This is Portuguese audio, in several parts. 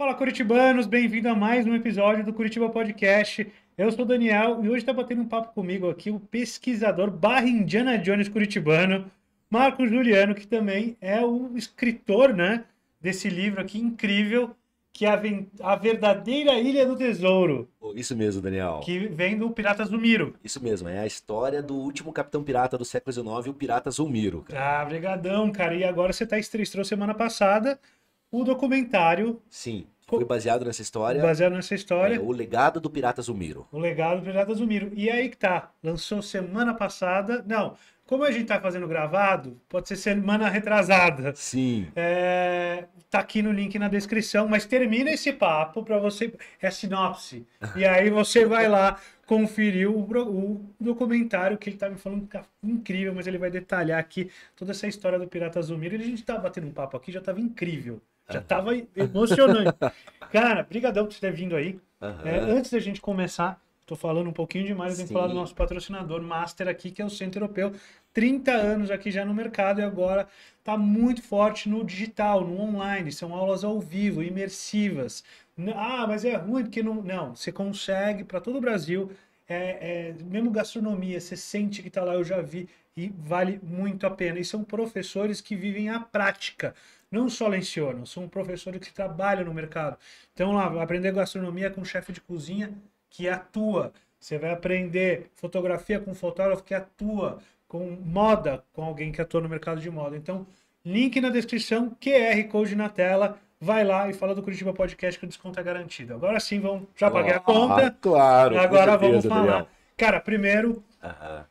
Fala Curitibanos, bem-vindo a mais um episódio do Curitiba Podcast. Eu sou o Daniel e hoje está batendo um papo comigo aqui o pesquisador barra Indiana Jones curitibano, Marcos Juliano, que também é o escritor né, desse livro aqui incrível, que é a, Verdadeira Ilha do Tesouro. Isso mesmo, Daniel. Que vem do Pirata Miro. Isso mesmo, é a história do último capitão pirata do século XIX, o Pirata Zulmiro. Cara. Ah, brigadão, cara. E agora você está estrestrou semana passada o documentário. Sim. Foi baseado nessa história. Baseado nessa história. É, o legado do Pirata Zumiro. O legado do Pirata Zumiro. E é aí que tá. Lançou semana passada. Não, como a gente tá fazendo gravado, pode ser semana retrasada. Sim. É, tá aqui no link na descrição, mas termina esse papo para você. É a sinopse. E aí você vai lá conferir o, o documentário que ele tá me falando que tá incrível, mas ele vai detalhar aqui toda essa história do Pirata Zumiro. E a gente tá batendo um papo aqui, já tava incrível. Já tava emocionante. Cara, brigadão por você ter vindo aí. Uhum. É, antes da gente começar, estou falando um pouquinho demais, eu tenho que falar do nosso patrocinador Master aqui, que é o Centro Europeu. 30 anos aqui já no mercado e agora está muito forte no digital, no online. São aulas ao vivo, imersivas. Ah, mas é ruim porque não. Não, você consegue para todo o Brasil. É, é, mesmo gastronomia, você sente que está lá, eu já vi, e vale muito a pena. E são professores que vivem a prática não só leciono, sou um professor que trabalha no mercado. Então, lá, aprender gastronomia com um chefe de cozinha que atua. Você vai aprender fotografia com um fotógrafo que atua, com moda, com alguém que atua no mercado de moda. Então, link na descrição, QR Code na tela. Vai lá e fala do Curitiba Podcast que o desconto é garantido. Agora sim, vamos. Já paguei a ah, conta. claro. Agora certeza, vamos falar. Cara, primeiro, uh -huh.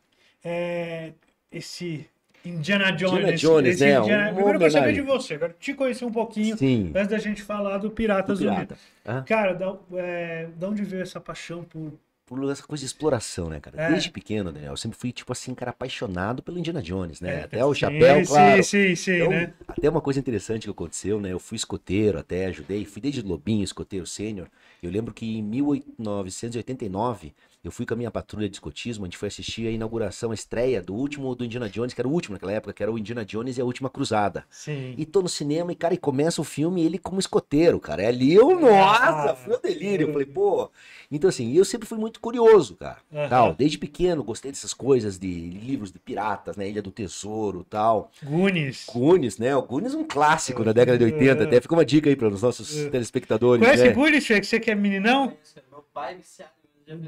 é, esse Indiana Jones. Indiana Jones, né? Indiana... Um Primeiro eu quero saber de você, quero te conhecer um pouquinho Sim. antes da gente falar do Piratas do, do Pirata. Uhum. Cara, da, é, da onde veio essa paixão por. Por essa coisa de exploração, né, cara? É. Desde pequeno, Daniel, eu sempre fui, tipo assim, cara, apaixonado pelo Indiana Jones, né? É, até o chapéu, sim, claro. Sim, sim, sim, então, né? Até uma coisa interessante que aconteceu, né? Eu fui escoteiro até, ajudei, fui desde lobinho, escoteiro sênior. Eu lembro que em 1989, eu fui com a minha patrulha de escotismo, a gente foi assistir a inauguração, a estreia do último do Indiana Jones, que era o último naquela época, que era o Indiana Jones e a Última Cruzada. Sim. E tô no cinema e, cara, e começa o filme ele como escoteiro, cara. É ali eu, nossa, ah, foi um delírio. Eu falei, pô. Então, assim, eu sempre fui muito curioso, cara. Uhum. Tal, desde pequeno, gostei dessas coisas de livros de piratas, né? Ilha do Tesouro tal. Gunis. Gunis, né? O Gunis é um clássico uhum. da década de 80. Até fica uma dica aí para os nossos uhum. telespectadores. Conhece né? Gunis, Você que que é meninão? Meu pai viciado.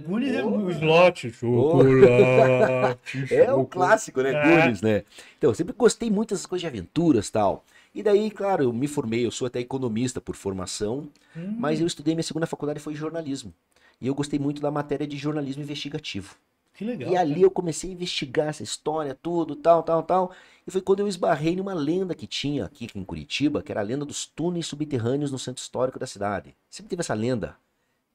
Goonies é um slot, chocolate. É o clássico, né? É. né? Então, eu sempre gostei muito dessas coisas de aventuras tal. E daí, claro, eu me formei, eu sou até economista por formação, hum. mas eu estudei, minha segunda faculdade foi jornalismo. E eu gostei muito da matéria de jornalismo investigativo. Que legal. E ali cara. eu comecei a investigar essa história, tudo, tal, tal, tal. E foi quando eu esbarrei numa lenda que tinha aqui em Curitiba, que era a lenda dos túneis subterrâneos no centro histórico da cidade. Sempre teve essa lenda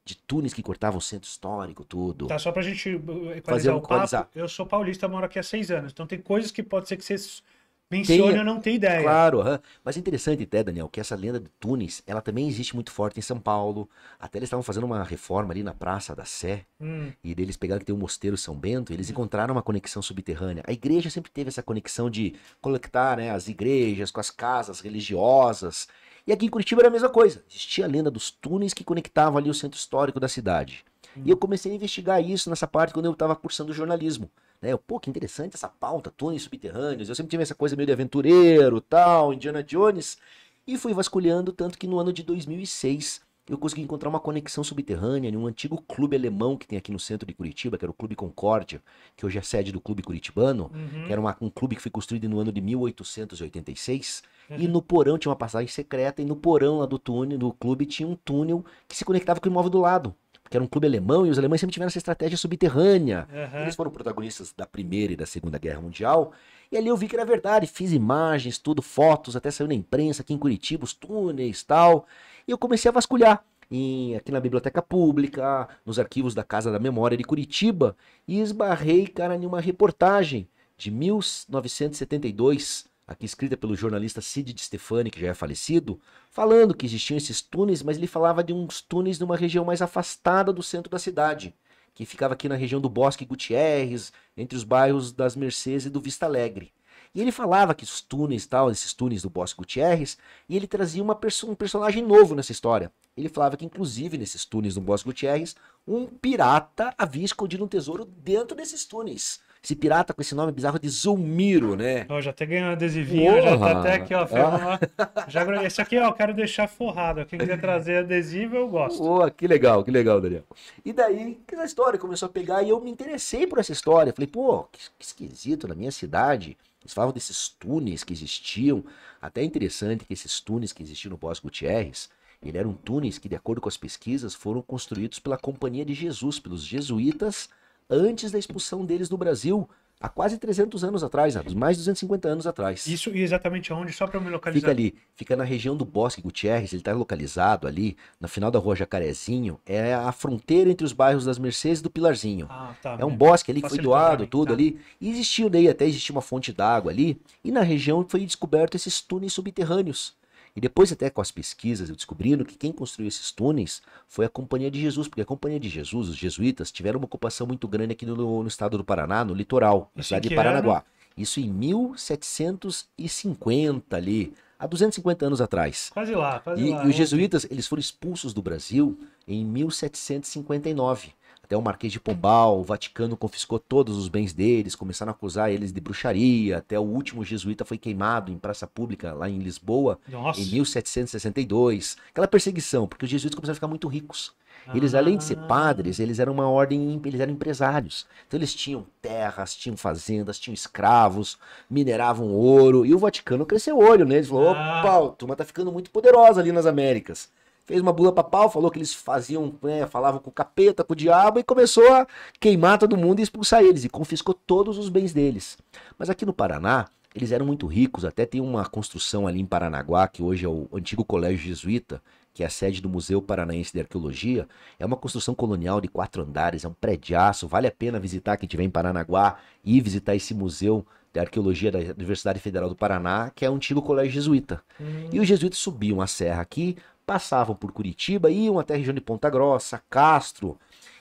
de túneis que cortavam o centro histórico, tudo. Tá, só pra gente eh, equalizar Fazer um o papo, equalizar. eu sou paulista, moro aqui há seis anos, então tem coisas que pode ser que vocês Menciona, tem... eu não tenho ideia. Claro, uhum. mas é interessante até, Daniel, que essa lenda de Tunis, ela também existe muito forte em São Paulo. Até eles estavam fazendo uma reforma ali na Praça da Sé, hum. e eles pegaram que tem o um Mosteiro São Bento, eles hum. encontraram uma conexão subterrânea. A igreja sempre teve essa conexão de conectar né, as igrejas com as casas religiosas. E aqui em Curitiba era a mesma coisa. Existia a lenda dos túneis que conectavam ali o centro histórico da cidade. E eu comecei a investigar isso nessa parte quando eu estava cursando jornalismo. Né? Eu, pô, que interessante essa pauta, túneis subterrâneos. Eu sempre tive essa coisa meio de aventureiro, tal, Indiana Jones. E fui vasculhando, tanto que no ano de 2006 eu consegui encontrar uma conexão subterrânea em um antigo clube alemão que tem aqui no centro de Curitiba, que era o Clube Concórdia, que hoje é sede do Clube Curitibano, uhum. que era uma, um clube que foi construído no ano de 1886. Uhum. E no porão tinha uma passagem secreta, e no porão lá do túnel, do clube, tinha um túnel que se conectava com o imóvel do lado que era um clube alemão e os alemães sempre tiveram essa estratégia subterrânea. Uhum. Eles foram protagonistas da Primeira e da Segunda Guerra Mundial. E ali eu vi que era verdade. Fiz imagens, tudo, fotos, até saiu na imprensa aqui em Curitiba, os túneis tal. E eu comecei a vasculhar. Em, aqui na biblioteca pública, nos arquivos da Casa da Memória de Curitiba, e esbarrei, cara, em uma reportagem de 1972 aqui escrita pelo jornalista Cid de Stefani, que já é falecido, falando que existiam esses túneis, mas ele falava de uns túneis numa região mais afastada do centro da cidade, que ficava aqui na região do Bosque Gutierrez, entre os bairros das Mercedes e do Vista Alegre. E ele falava que os túneis tal, esses túneis do Bosque Gutierrez, e ele trazia uma perso um personagem novo nessa história. Ele falava que, inclusive, nesses túneis do Bosque Gutierrez, um pirata havia escondido um tesouro dentro desses túneis. Esse pirata com esse nome bizarro de Zulmiro, né? Ó, já até ganhou um adesivinho, Porra. já tá até aqui, ó. Ah. Já Esse aqui, ó, eu quero deixar forrado. Quem quiser trazer adesivo, eu gosto. Pô, que legal, que legal, Daniel. E daí, que a história começou a pegar e eu me interessei por essa história. Falei, pô, que, que esquisito, na minha cidade... Eles falavam desses túneis que existiam. Até é interessante que esses túneis que existiam no Bosque Gutierrez, ele eram túneis que, de acordo com as pesquisas, foram construídos pela Companhia de Jesus, pelos jesuítas antes da expulsão deles do Brasil, há quase 300 anos atrás, mais de 250 anos atrás. Isso e exatamente onde, só para me localizar? Fica ali, fica na região do Bosque Gutierrez, ele está localizado ali, no final da rua Jacarezinho, é a fronteira entre os bairros das Mercedes e do Pilarzinho. Ah, tá, é um bosque ali que foi doado, tudo tá. ali, e existiu daí, até existia uma fonte d'água ali, e na região foi descoberto esses túneis subterrâneos, e depois, até com as pesquisas, eu descobrindo que quem construiu esses túneis foi a Companhia de Jesus, porque a Companhia de Jesus, os jesuítas, tiveram uma ocupação muito grande aqui no, no estado do Paraná, no litoral, na cidade de Paranaguá. Isso em 1750 ali, há 250 anos atrás. Quase lá, quase e, lá. E os jesuítas, eles foram expulsos do Brasil em 1759. Até o Marquês de Pombal, o Vaticano confiscou todos os bens deles, começaram a acusar eles de bruxaria. Até o último jesuíta foi queimado em praça pública lá em Lisboa Nossa. em 1762. Aquela perseguição, porque os jesuítas começaram a ficar muito ricos. Eles, além de ser ah. padres, eles eram uma ordem, eles eram empresários. Então eles tinham terras, tinham fazendas, tinham escravos, mineravam ouro. E o Vaticano cresceu olho, né? Eles falaram, ah. opa, a turma tá ficando muito poderosa ali nas Américas fez uma bula papal, falou que eles faziam, né, falavam com o capeta, com o diabo, e começou a queimar todo mundo e expulsar eles, e confiscou todos os bens deles. Mas aqui no Paraná, eles eram muito ricos, até tem uma construção ali em Paranaguá, que hoje é o antigo colégio jesuíta, que é a sede do Museu Paranaense de Arqueologia. É uma construção colonial de quatro andares, é um prédiaço vale a pena visitar quem estiver em Paranaguá e visitar esse museu de arqueologia da Universidade Federal do Paraná, que é o antigo colégio jesuíta. Uhum. E os jesuítas subiam a serra aqui passavam por Curitiba e iam até a região de Ponta Grossa, Castro.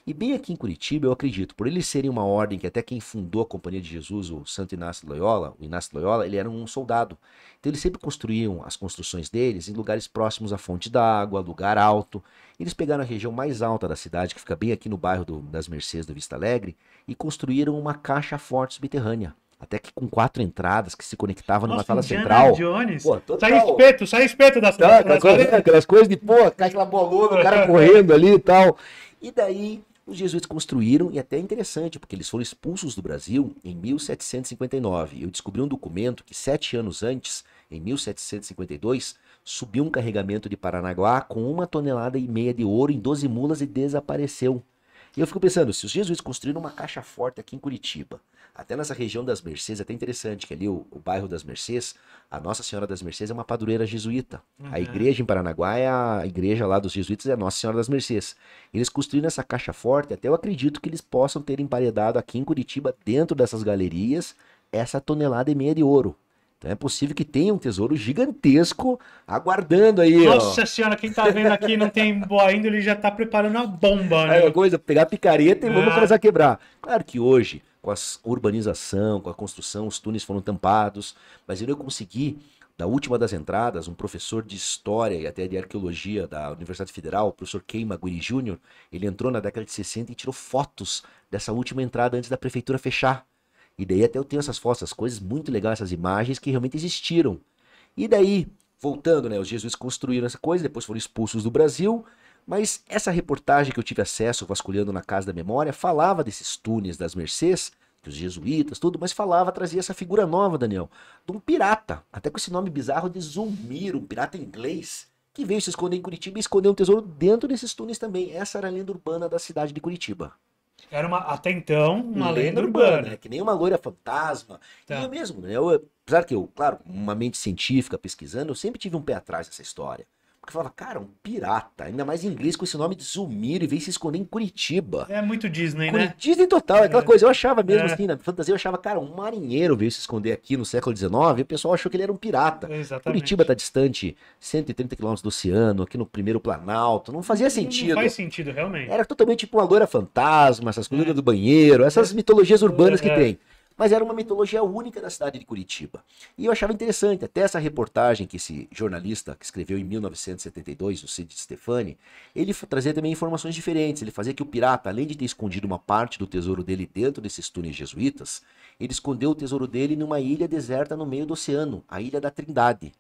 E bem aqui em Curitiba, eu acredito, por eles serem uma ordem que até quem fundou a Companhia de Jesus, o Santo Inácio de Loyola, o Inácio de Loyola, ele era um soldado. Então eles sempre construíam as construções deles em lugares próximos à fonte d'água, lugar alto. Eles pegaram a região mais alta da cidade, que fica bem aqui no bairro do, das Mercedes do Vista Alegre, e construíram uma caixa forte subterrânea. Até que com quatro entradas que se conectavam numa sala central. Jones. Sai espeto, sai espeto da tá, sala. aquelas, aquelas coisas de, pô, aquela bolona, o cara correndo ali e tal. E daí os jesuítas construíram, e até é interessante, porque eles foram expulsos do Brasil em 1759. Eu descobri um documento que sete anos antes, em 1752, subiu um carregamento de Paranaguá com uma tonelada e meia de ouro em 12 mulas e desapareceu. E eu fico pensando, se os jesuítas construíram uma caixa forte aqui em Curitiba, até nessa região das Mercês, é até interessante que ali o, o, bairro das Mercês, a Nossa Senhora das Mercês é uma padroeira jesuíta. Uhum. A igreja em Paranaguá é a igreja lá dos jesuítas, é Nossa Senhora das Mercês. Eles construíram essa caixa forte, até eu acredito que eles possam ter emparedado aqui em Curitiba, dentro dessas galerias, essa tonelada e meia de ouro. Então é possível que tenha um tesouro gigantesco aguardando aí. Nossa ó. senhora, quem tá vendo aqui não tem boa índole já tá preparando a bomba, né? É uma coisa, pegar a picareta e vamos ah. começar a quebrar. Claro que hoje, com a urbanização, com a construção, os túneis foram tampados, mas eu consegui da última das entradas, um professor de história e até de arqueologia da Universidade Federal, o professor Keima Guiri Jr., ele entrou na década de 60 e tirou fotos dessa última entrada antes da prefeitura fechar. E daí até eu tenho essas fotos, essas coisas muito legais, essas imagens que realmente existiram. E daí, voltando, né, os jesuítas construíram essa coisa, depois foram expulsos do Brasil, mas essa reportagem que eu tive acesso vasculhando na Casa da Memória falava desses túneis das Mercês, dos jesuítas, tudo, mas falava, trazia essa figura nova, Daniel, de um pirata, até com esse nome bizarro de Zumiro, um pirata inglês, que veio se esconder em Curitiba e esconder um tesouro dentro desses túneis também. Essa era a lenda urbana da cidade de Curitiba. Era uma, até então uma lenda, lenda urbana. urbana. Né? Que nem uma loira fantasma. Tá. E eu mesmo, né? Eu, apesar que eu, claro, uma mente científica pesquisando, eu sempre tive um pé atrás dessa história. Porque falava, cara, um pirata, ainda mais em inglês, com esse nome de Zumiro, e veio se esconder em Curitiba. É muito Disney, né? Disney total, é aquela é. coisa. Eu achava mesmo é. assim, na fantasia, eu achava, cara, um marinheiro veio se esconder aqui no século XIX, e o pessoal achou que ele era um pirata. Curitiba tá distante 130 quilômetros do oceano, aqui no primeiro Planalto, não fazia sentido. Não faz sentido, realmente. Era totalmente tipo uma loira fantasma, essas coisas é. do banheiro, essas é. mitologias urbanas que é. tem. Mas era uma mitologia única da cidade de Curitiba. E eu achava interessante, até essa reportagem que esse jornalista que escreveu em 1972, o Cid Stefani, ele trazia também informações diferentes. Ele fazia que o pirata, além de ter escondido uma parte do tesouro dele dentro desses túneis jesuítas, ele escondeu o tesouro dele numa ilha deserta no meio do oceano, a Ilha da Trindade.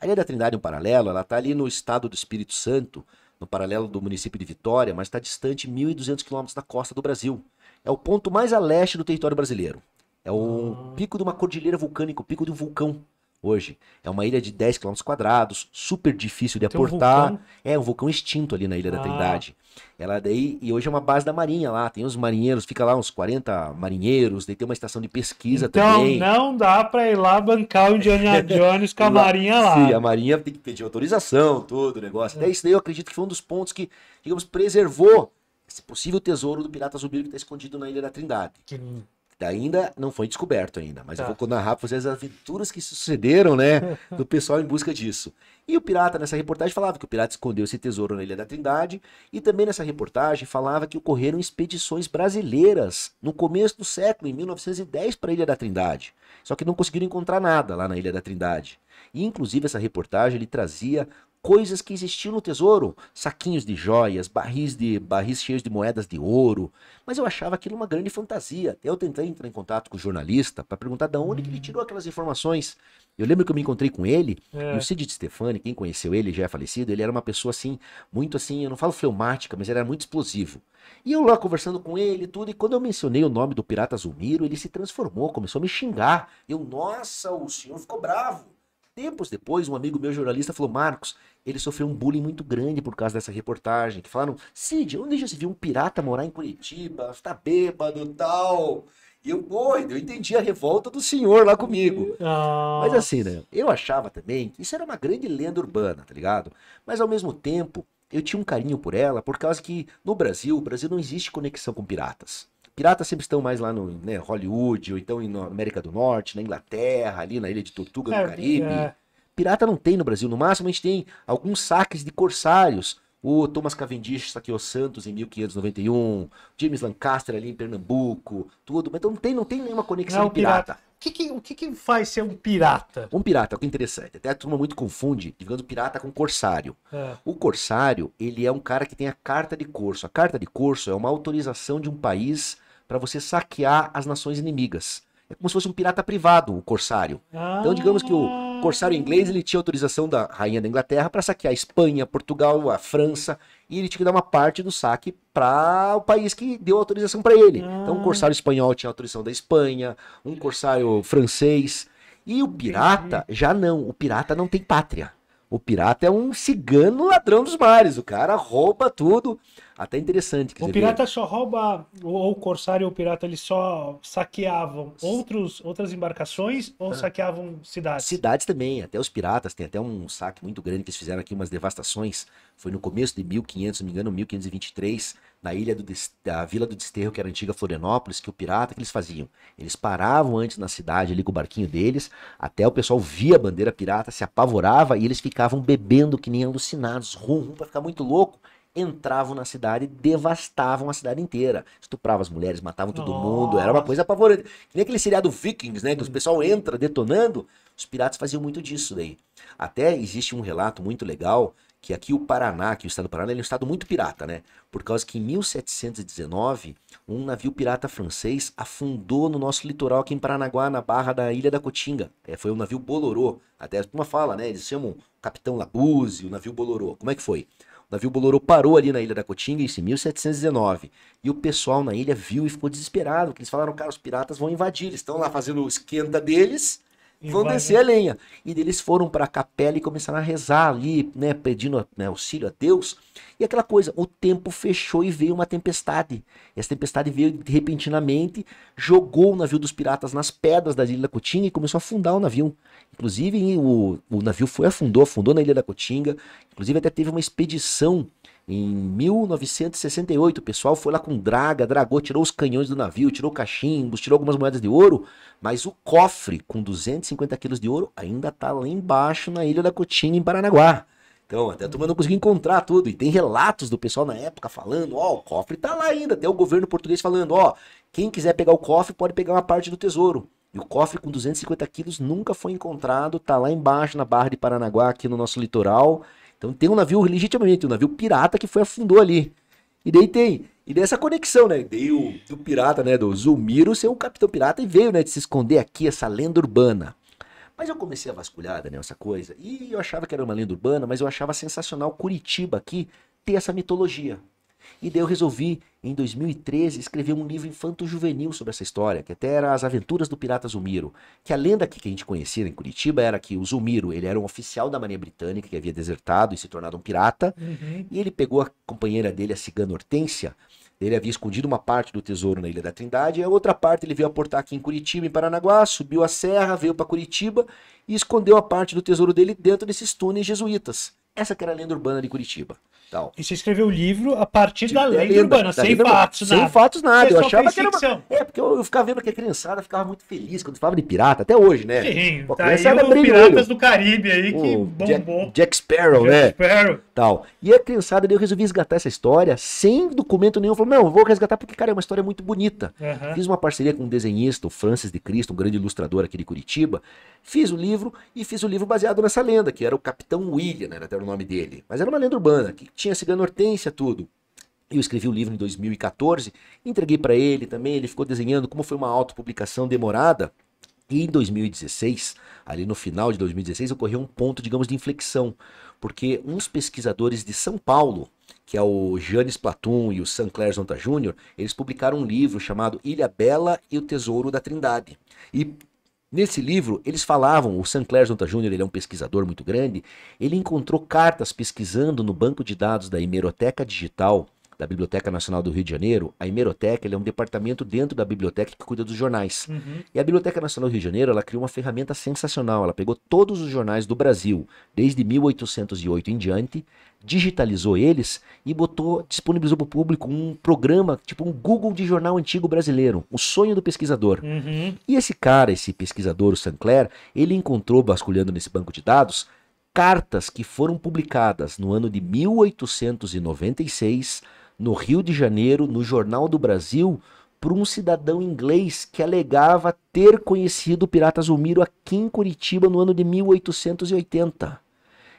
A Ilha da Trindade, um paralelo, ela está ali no estado do Espírito Santo, no paralelo do município de Vitória, mas está distante 1.200 quilômetros da costa do Brasil. É o ponto mais a leste do território brasileiro. É o ah. pico de uma cordilheira vulcânica, o pico de um vulcão hoje. É uma ilha de 10 km quadrados, super difícil de Tem aportar. Um é um vulcão extinto ali na Ilha ah. da Trindade. Ela é daí, e hoje é uma base da marinha lá, tem uns marinheiros, fica lá uns 40 marinheiros, daí tem uma estação de pesquisa então, também. Então não dá para ir lá bancar o Indiana Jones com a marinha lá. Sim, a marinha tem que pedir autorização, todo o negócio. É. Daí isso daí eu acredito que foi um dos pontos que, digamos, preservou esse possível tesouro do pirata zumbi que está escondido na Ilha da Trindade. Que lindo. Ainda não foi descoberto ainda, mas tá. eu vou tá. narrar para vocês as aventuras que sucederam, né? Do pessoal em busca disso. E o pirata, nessa reportagem, falava que o pirata escondeu esse tesouro na Ilha da Trindade, e também nessa reportagem falava que ocorreram expedições brasileiras no começo do século, em 1910, para a Ilha da Trindade. Só que não conseguiram encontrar nada lá na Ilha da Trindade. E, inclusive, essa reportagem ele trazia coisas que existiam no tesouro, saquinhos de joias, barris de barris cheios de moedas de ouro, mas eu achava aquilo uma grande fantasia. Eu tentei entrar em contato com o jornalista para perguntar de onde que ele hum. tirou aquelas informações. Eu lembro que eu me encontrei com ele, é. e o Cid Stefani, quem conheceu ele, já é falecido, ele era uma pessoa assim, muito assim, eu não falo fleumática, mas ele era muito explosivo. E eu lá conversando com ele tudo, e quando eu mencionei o nome do pirata Zulmiro, ele se transformou, começou a me xingar. Eu, nossa, o senhor ficou bravo. Tempos depois, um amigo meu jornalista falou: Marcos, ele sofreu um bullying muito grande por causa dessa reportagem. Que falaram: Cid, onde já se viu um pirata morar em Curitiba? Está bêbado tal. E eu doido, eu entendi a revolta do senhor lá comigo. Nossa. Mas assim, né? Eu achava também que isso era uma grande lenda urbana, tá ligado? Mas ao mesmo tempo, eu tinha um carinho por ela por causa que no Brasil, o Brasil não existe conexão com piratas. Piratas sempre estão mais lá no né, Hollywood, ou então na América do Norte, na Inglaterra, ali na ilha de Tortuga, no é, Caribe. É. Pirata não tem no Brasil. No máximo a gente tem alguns saques de corsários. O Thomas Cavendish saqueou Santos em 1591, James Lancaster ali em Pernambuco, tudo. Mas então não tem, não tem nenhuma conexão não, é pirata. pirata. O, que, que, o que, que, faz ser um pirata? Um pirata, é o que é interessante. Até a turma muito confunde, ligando pirata com corsário. É. O corsário, ele é um cara que tem a carta de curso. A carta de curso é uma autorização de um país para você saquear as nações inimigas. É como se fosse um pirata privado, o corsário. Ah. Então, digamos que o corsário inglês ele tinha autorização da rainha da Inglaterra para saquear a Espanha, Portugal, a França, e ele tinha que dar uma parte do saque para o país que deu autorização para ele. Ah. Então, um corsário espanhol tinha autorização da Espanha, um corsário francês. E o pirata já não. O pirata não tem pátria. O pirata é um cigano ladrão dos mares. O cara rouba tudo até interessante. o pirata só rouba, ou o corsário ou o pirata, eles só saqueavam outros, outras embarcações ou ah. saqueavam cidades? Cidades também, até os piratas, tem até um saque muito grande que eles fizeram aqui, umas devastações, foi no começo de 1500, se não me engano, 1523, na ilha do, da Vila do Desterro, que era a antiga Florianópolis, que o pirata que eles faziam? Eles paravam antes na cidade ali com o barquinho deles, até o pessoal via a bandeira pirata, se apavorava e eles ficavam bebendo que nem alucinados, rum, rum pra ficar muito louco entravam na cidade, devastavam a cidade inteira. Estupravam as mulheres, matavam todo Nossa. mundo, era uma coisa apavorante. Que nem aquele seriado Vikings, né? Que o uhum. pessoal entra detonando. Os piratas faziam muito disso daí. Até existe um relato muito legal que aqui o Paraná, que o estado do Paraná, é um estado muito pirata, né? Por causa que em 1719, um navio pirata francês afundou no nosso litoral aqui em Paranaguá, na barra da Ilha da Cotinga. É, foi o um navio Bolorô. Até uma fala, né? Eles chamam o Capitão Labuse, o navio Bolorô. Como é que foi? Davi Bolorô parou ali na Ilha da Cotinga, isso em 1719. E o pessoal na ilha viu e ficou desesperado, porque eles falaram, cara, os piratas vão invadir, eles estão lá fazendo o esquenta deles e vão descer né? a lenha. E eles foram para a capela e começaram a rezar ali, né, pedindo né, auxílio a Deus. E aquela coisa, o tempo fechou e veio uma tempestade. essa tempestade veio repentinamente, jogou o navio dos piratas nas pedras da Ilha da Cotinga e começou a afundar o navio. Inclusive, o, o navio foi afundou, afundou na Ilha da Cotinga. Inclusive, até teve uma expedição em 1968, o pessoal foi lá com draga, dragou, tirou os canhões do navio, tirou cachimbos, tirou algumas moedas de ouro, mas o cofre com 250 quilos de ouro ainda tá lá embaixo na Ilha da Cotinha, em Paranaguá. Então, até a turma não conseguiu encontrar tudo. E tem relatos do pessoal na época falando: ó, oh, o cofre tá lá ainda. Até o governo português falando: ó, oh, quem quiser pegar o cofre pode pegar uma parte do tesouro. E o cofre com 250 quilos nunca foi encontrado, tá lá embaixo na Barra de Paranaguá, aqui no nosso litoral. Então tem um navio legitimamente, um navio pirata que foi afundou ali. E daí tem. E dessa conexão, né? Daí o, pirata, né? Do Zulmiro ser um capitão pirata e veio, né? De se esconder aqui, essa lenda urbana. Mas eu comecei a vasculhar, Daniel, essa coisa. E eu achava que era uma lenda urbana, mas eu achava sensacional Curitiba aqui ter essa mitologia. E daí eu resolvi, em 2013, escrever um livro infanto-juvenil sobre essa história, que até era As Aventuras do Pirata Zumiro. Que a lenda que a gente conhecia em Curitiba era que o Zumiro, ele era um oficial da Marinha Britânica que havia desertado e se tornado um pirata. Uhum. E ele pegou a companheira dele, a cigana Hortência, ele havia escondido uma parte do tesouro na Ilha da Trindade, e a outra parte ele veio aportar aqui em Curitiba, em Paranaguá, subiu a serra, veio para Curitiba e escondeu a parte do tesouro dele dentro desses túneis jesuítas. Essa que era a lenda urbana de Curitiba. Tal. E você escreveu o livro a partir da é lenda, lenda urbana, da sem lenda fatos, urbana. nada. Sem fatos, nada. Você eu achava que era uma... É, porque eu, eu, ficava vendo que a criançada ficava muito feliz quando falava de pirata, até hoje, né? Sim, A tá aí o Piratas do Caribe aí, que bombou. Jack, Jack Sparrow, Jack né? Sparrow. Tal. E a criançada, eu resolvi resgatar essa história sem documento nenhum. Eu falei, não, vou resgatar porque, cara, é uma história muito bonita. Uhum. Fiz uma parceria com um desenhista, o Francis de Cristo, um grande ilustrador aqui de Curitiba. Fiz o livro e fiz o livro baseado nessa lenda, que era o Capitão William, né? Era o nome dele, mas era uma lenda urbana, que tinha cigano hortência, tudo. Eu escrevi o livro em 2014, entreguei para ele também, ele ficou desenhando como foi uma autopublicação demorada. E em 2016, ali no final de 2016, ocorreu um ponto, digamos, de inflexão, porque uns pesquisadores de São Paulo, que é o Janis Platum e o Clair Zonta Jr., eles publicaram um livro chamado Ilha Bela e o Tesouro da Trindade. E Nesse livro, eles falavam, o Sinclair Zonta Jr., ele é um pesquisador muito grande, ele encontrou cartas pesquisando no banco de dados da Hemeroteca Digital da Biblioteca Nacional do Rio de Janeiro, a Hemeroteca é um departamento dentro da biblioteca que cuida dos jornais. Uhum. E a Biblioteca Nacional do Rio de Janeiro ela criou uma ferramenta sensacional. Ela pegou todos os jornais do Brasil, desde 1808 em diante, digitalizou eles e botou, disponibilizou para o público um programa, tipo um Google de jornal antigo brasileiro, o sonho do pesquisador. Uhum. E esse cara, esse pesquisador, o Sinclair, ele encontrou, basculhando nesse banco de dados, cartas que foram publicadas no ano de 1896 no Rio de Janeiro, no Jornal do Brasil, por um cidadão inglês que alegava ter conhecido o pirata Zulmiro aqui em Curitiba no ano de 1880.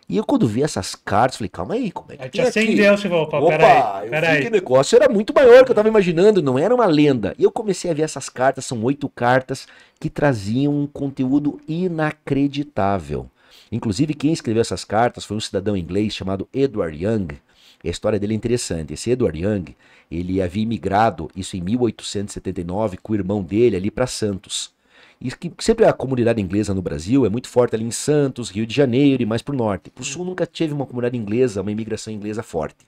E eu quando vi essas cartas, falei, calma aí, como é que eu te acendeu, aqui? Né, Volta, Opa, peraí, o negócio era muito maior que eu estava imaginando, não era uma lenda. E eu comecei a ver essas cartas, são oito cartas, que traziam um conteúdo inacreditável. Inclusive, quem escreveu essas cartas foi um cidadão inglês chamado Edward Young. A história dele é interessante. Esse Edward Young, ele havia imigrado, isso em 1879, com o irmão dele ali para Santos. E que sempre a comunidade inglesa no Brasil é muito forte ali em Santos, Rio de Janeiro e mais para o norte. Para o sul nunca teve uma comunidade inglesa, uma imigração inglesa forte.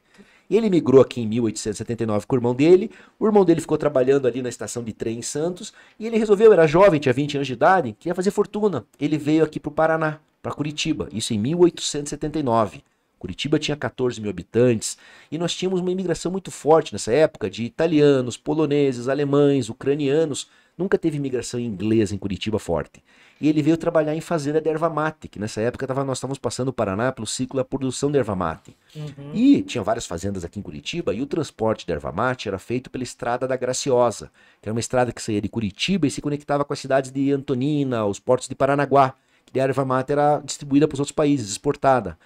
Ele migrou aqui em 1879 com o irmão dele. O irmão dele ficou trabalhando ali na estação de trem em Santos. E ele resolveu, era jovem, tinha 20 anos de idade, queria fazer fortuna. Ele veio aqui para o Paraná para Curitiba, isso em 1879. Curitiba tinha 14 mil habitantes e nós tínhamos uma imigração muito forte nessa época de italianos, poloneses, alemães, ucranianos. Nunca teve imigração inglesa em Curitiba forte. E ele veio trabalhar em fazenda de erva mate, que nessa época tava, nós estávamos passando o Paraná pelo ciclo da produção de erva mate. Uhum. E tinha várias fazendas aqui em Curitiba e o transporte de erva mate era feito pela Estrada da Graciosa, que era uma estrada que saía de Curitiba e se conectava com as cidades de Antonina, os portos de Paranaguá. E a erva mate era distribuída para os outros países, exportada.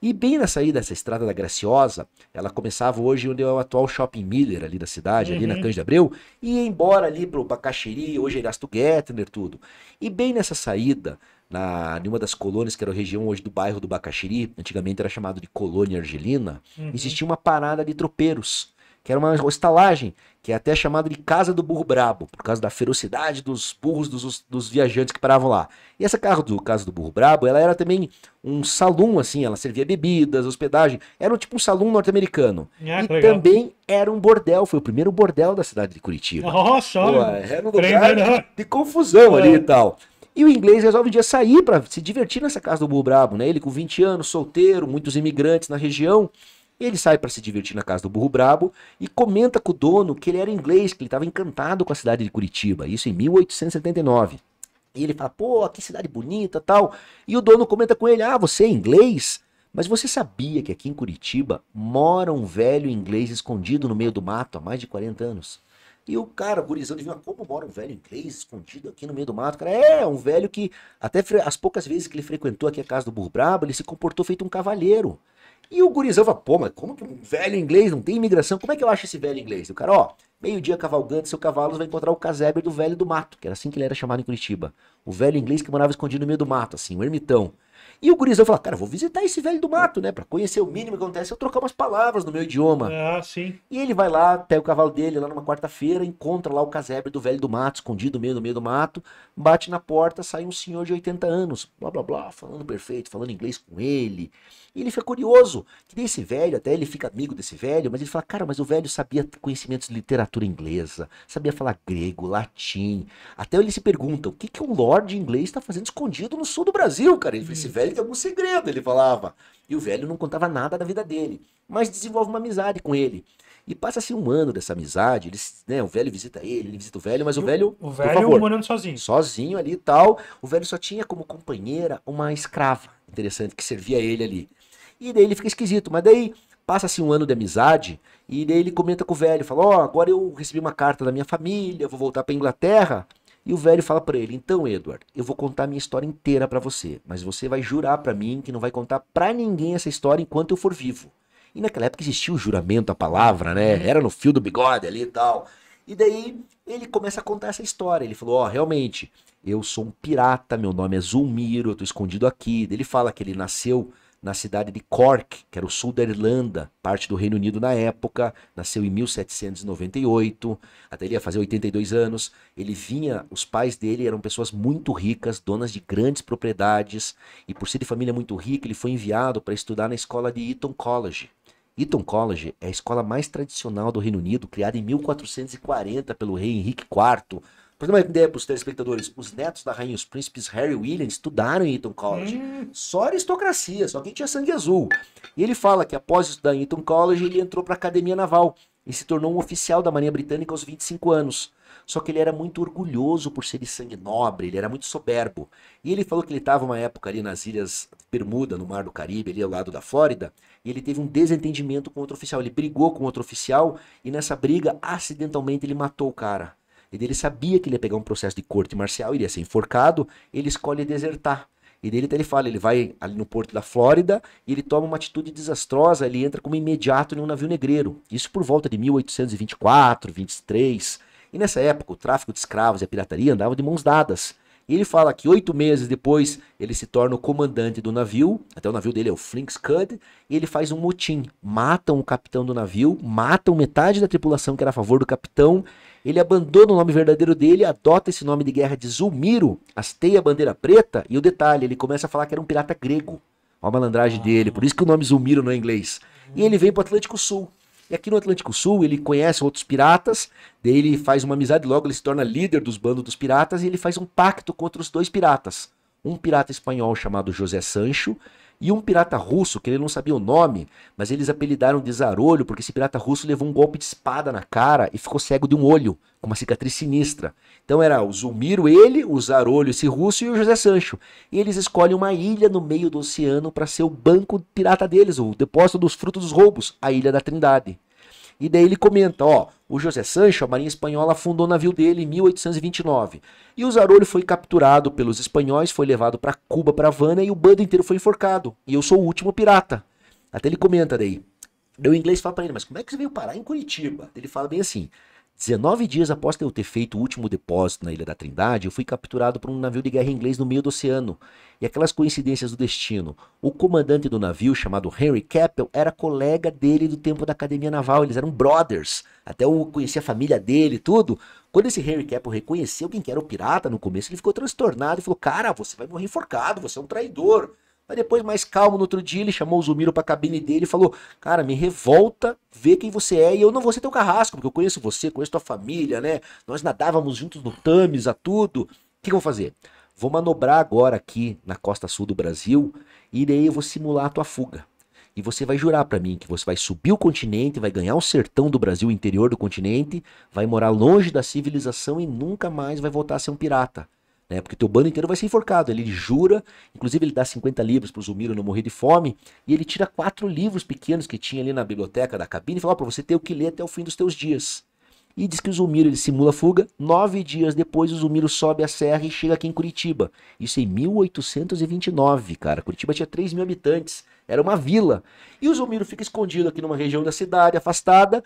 E bem na saída dessa estrada da Graciosa, ela começava hoje onde é o atual Shopping Miller ali da cidade, uhum. ali na uhum. Cândido Abreu, e ia embora ali pro Bacaxeri, hoje é Erasto Gettner, tudo. E bem nessa saída, na, em uma das colônias que era a região hoje do bairro do Bacaxeri, antigamente era chamado de Colônia Argelina, uhum. existia uma parada de tropeiros que era uma estalagem, que é até chamada de Casa do Burro Brabo, por causa da ferocidade dos burros dos, dos viajantes que paravam lá. E essa casa do, casa do Burro Brabo, ela era também um salão, assim, ela servia bebidas, hospedagem, era tipo um salão norte-americano. Ah, e também era um bordel, foi o primeiro bordel da cidade de Curitiba. Nossa, Pô, era um lugar de confusão ali é. e tal. E o inglês resolve um dia sair para se divertir nessa casa do Burro Brabo, né? Ele com 20 anos, solteiro, muitos imigrantes na região. Ele sai para se divertir na casa do burro brabo e comenta com o dono que ele era inglês, que ele estava encantado com a cidade de Curitiba, isso em 1879. E ele fala, pô, que cidade bonita tal. E o dono comenta com ele, ah, você é inglês? Mas você sabia que aqui em Curitiba mora um velho inglês escondido no meio do mato há mais de 40 anos? E o cara, gurizando, viu como mora um velho inglês escondido aqui no meio do mato. O cara é um velho que, até as poucas vezes que ele frequentou aqui a casa do Burro Brabo, ele se comportou feito um cavalheiro. E o gurizão fala, pô, mas como que um velho inglês não tem imigração? Como é que eu acho esse velho inglês? E o cara, ó, meio-dia cavalgando, seu cavalo você vai encontrar o casebre do velho do mato, que era assim que ele era chamado em Curitiba. O velho inglês que morava escondido no meio do mato, assim, um ermitão. E o gurizão fala, cara, vou visitar esse velho do mato, né? Pra conhecer o mínimo que acontece, eu trocar umas palavras no meu idioma. Ah, sim. E ele vai lá, pega o cavalo dele lá numa quarta-feira, encontra lá o casebre do velho do mato, escondido no meio, no meio do mato, bate na porta, sai um senhor de 80 anos, blá blá blá, falando perfeito, falando inglês com ele. E ele fica curioso, que desse velho, até ele fica amigo desse velho, mas ele fala, cara, mas o velho sabia conhecimentos de literatura inglesa, sabia falar grego, latim. Até ele se pergunta, o que, que um lord inglês está fazendo escondido no sul do Brasil, cara? Ele, fala, esse velho tem algum segredo, ele falava. E o velho não contava nada da vida dele, mas desenvolve uma amizade com ele. E passa-se um ano dessa amizade, ele né, o velho visita ele, ele visita o velho, mas o, o velho. O velho favor, morando sozinho. Sozinho ali e tal. O velho só tinha como companheira uma escrava, interessante, que servia a ele ali. E daí ele fica esquisito, mas daí passa-se um ano de amizade, e daí ele comenta com o velho, fala: Ó, oh, agora eu recebi uma carta da minha família, vou voltar pra Inglaterra. E o velho fala para ele: "Então, Edward, eu vou contar a minha história inteira para você, mas você vai jurar para mim que não vai contar para ninguém essa história enquanto eu for vivo". E naquela época existia o juramento, a palavra, né? Uhum. Era no fio do bigode ali e tal. E daí ele começa a contar essa história. Ele falou: Ó, oh, realmente, eu sou um pirata, meu nome é Zulmiro, eu tô escondido aqui. Ele fala que ele nasceu na cidade de Cork, que era o sul da Irlanda, parte do Reino Unido na época, nasceu em 1798, até ele ia fazer 82 anos. Ele vinha, os pais dele eram pessoas muito ricas, donas de grandes propriedades, e por ser de família muito rica, ele foi enviado para estudar na escola de Eton College. Eton College é a escola mais tradicional do Reino Unido, criada em 1440 pelo rei Henrique IV, para ter uma ideia para os telespectadores, os netos da rainha, os príncipes Harry e William, estudaram em Eton College. Hum. Só aristocracia, só quem tinha sangue azul. E ele fala que após estudar em Eton College, ele entrou para a Academia Naval e se tornou um oficial da Marinha Britânica aos 25 anos. Só que ele era muito orgulhoso por ser de sangue nobre, ele era muito soberbo. E ele falou que ele estava uma época ali nas ilhas Bermuda, no Mar do Caribe, ali ao lado da Flórida, e ele teve um desentendimento com outro oficial. Ele brigou com outro oficial e nessa briga, acidentalmente, ele matou o cara. E ele sabia que ele ia pegar um processo de corte marcial, iria ser enforcado, ele escolhe desertar. E dele ele fala, ele vai ali no porto da Flórida e ele toma uma atitude desastrosa, ele entra como imediato em um navio negreiro. Isso por volta de 1824, 23. E nessa época o tráfico de escravos e a pirataria andavam de mãos dadas. E ele fala que oito meses depois ele se torna o comandante do navio, até o navio dele é o Flink Scud, e ele faz um motim. Matam o capitão do navio, matam metade da tripulação que era a favor do capitão, ele abandona o nome verdadeiro dele, adota esse nome de guerra de Zulmiro, hasteia a bandeira preta, e o detalhe, ele começa a falar que era um pirata grego. Olha a malandragem dele, por isso que o nome Zulmiro não é inglês. E ele vem para o Atlântico Sul. E aqui no Atlântico Sul ele conhece outros piratas, daí ele faz uma amizade, logo ele se torna líder dos bandos dos piratas e ele faz um pacto contra os dois piratas. Um pirata espanhol chamado José Sancho e um pirata russo, que ele não sabia o nome, mas eles apelidaram de Zarolho, porque esse pirata russo levou um golpe de espada na cara e ficou cego de um olho, com uma cicatriz sinistra. Então era o Zulmiro, ele, o Zarolho, esse russo e o José Sancho. E eles escolhem uma ilha no meio do oceano para ser o banco pirata deles, o depósito dos frutos dos roubos, a Ilha da Trindade. E daí ele comenta, ó, o José Sancho, a marinha espanhola afundou o navio dele em 1829. E o Zarolho foi capturado pelos espanhóis, foi levado para Cuba, para Havana e o bando inteiro foi enforcado. E eu sou o último pirata. Até ele comenta daí. meu inglês fala para ele, mas como é que você veio parar em Curitiba? Ele fala bem assim: 19 dias após eu ter feito o último depósito na Ilha da Trindade, eu fui capturado por um navio de guerra inglês no meio do oceano. E aquelas coincidências do destino. O comandante do navio, chamado Henry Keppel, era colega dele do tempo da Academia Naval. Eles eram brothers. Até eu conhecia a família dele tudo. Quando esse Henry Keppel reconheceu quem que era o pirata no começo, ele ficou transtornado e falou: Cara, você vai morrer enforcado, você é um traidor. Aí depois, mais calmo, no outro dia, ele chamou o Zumiro pra cabine dele e falou: Cara, me revolta ver quem você é e eu não vou ser teu carrasco, porque eu conheço você, conheço tua família, né? Nós nadávamos juntos no Tamis, a tudo. O que, que eu vou fazer? Vou manobrar agora aqui na costa sul do Brasil e daí eu vou simular a tua fuga. E você vai jurar para mim que você vai subir o continente, vai ganhar o sertão do Brasil, o interior do continente, vai morar longe da civilização e nunca mais vai voltar a ser um pirata né? Porque teu bando inteiro vai ser enforcado. Ele jura, inclusive ele dá 50 livros para o Zulmiro não morrer de fome, e ele tira quatro livros pequenos que tinha ali na biblioteca da cabine e fala: oh, para você ter o que ler até o fim dos teus dias. E diz que o Zulmiro ele simula fuga. Nove dias depois, o Zulmiro sobe a serra e chega aqui em Curitiba. Isso em 1829, cara. Curitiba tinha 3 mil habitantes, era uma vila. E o Zulmiro fica escondido aqui numa região da cidade, afastada.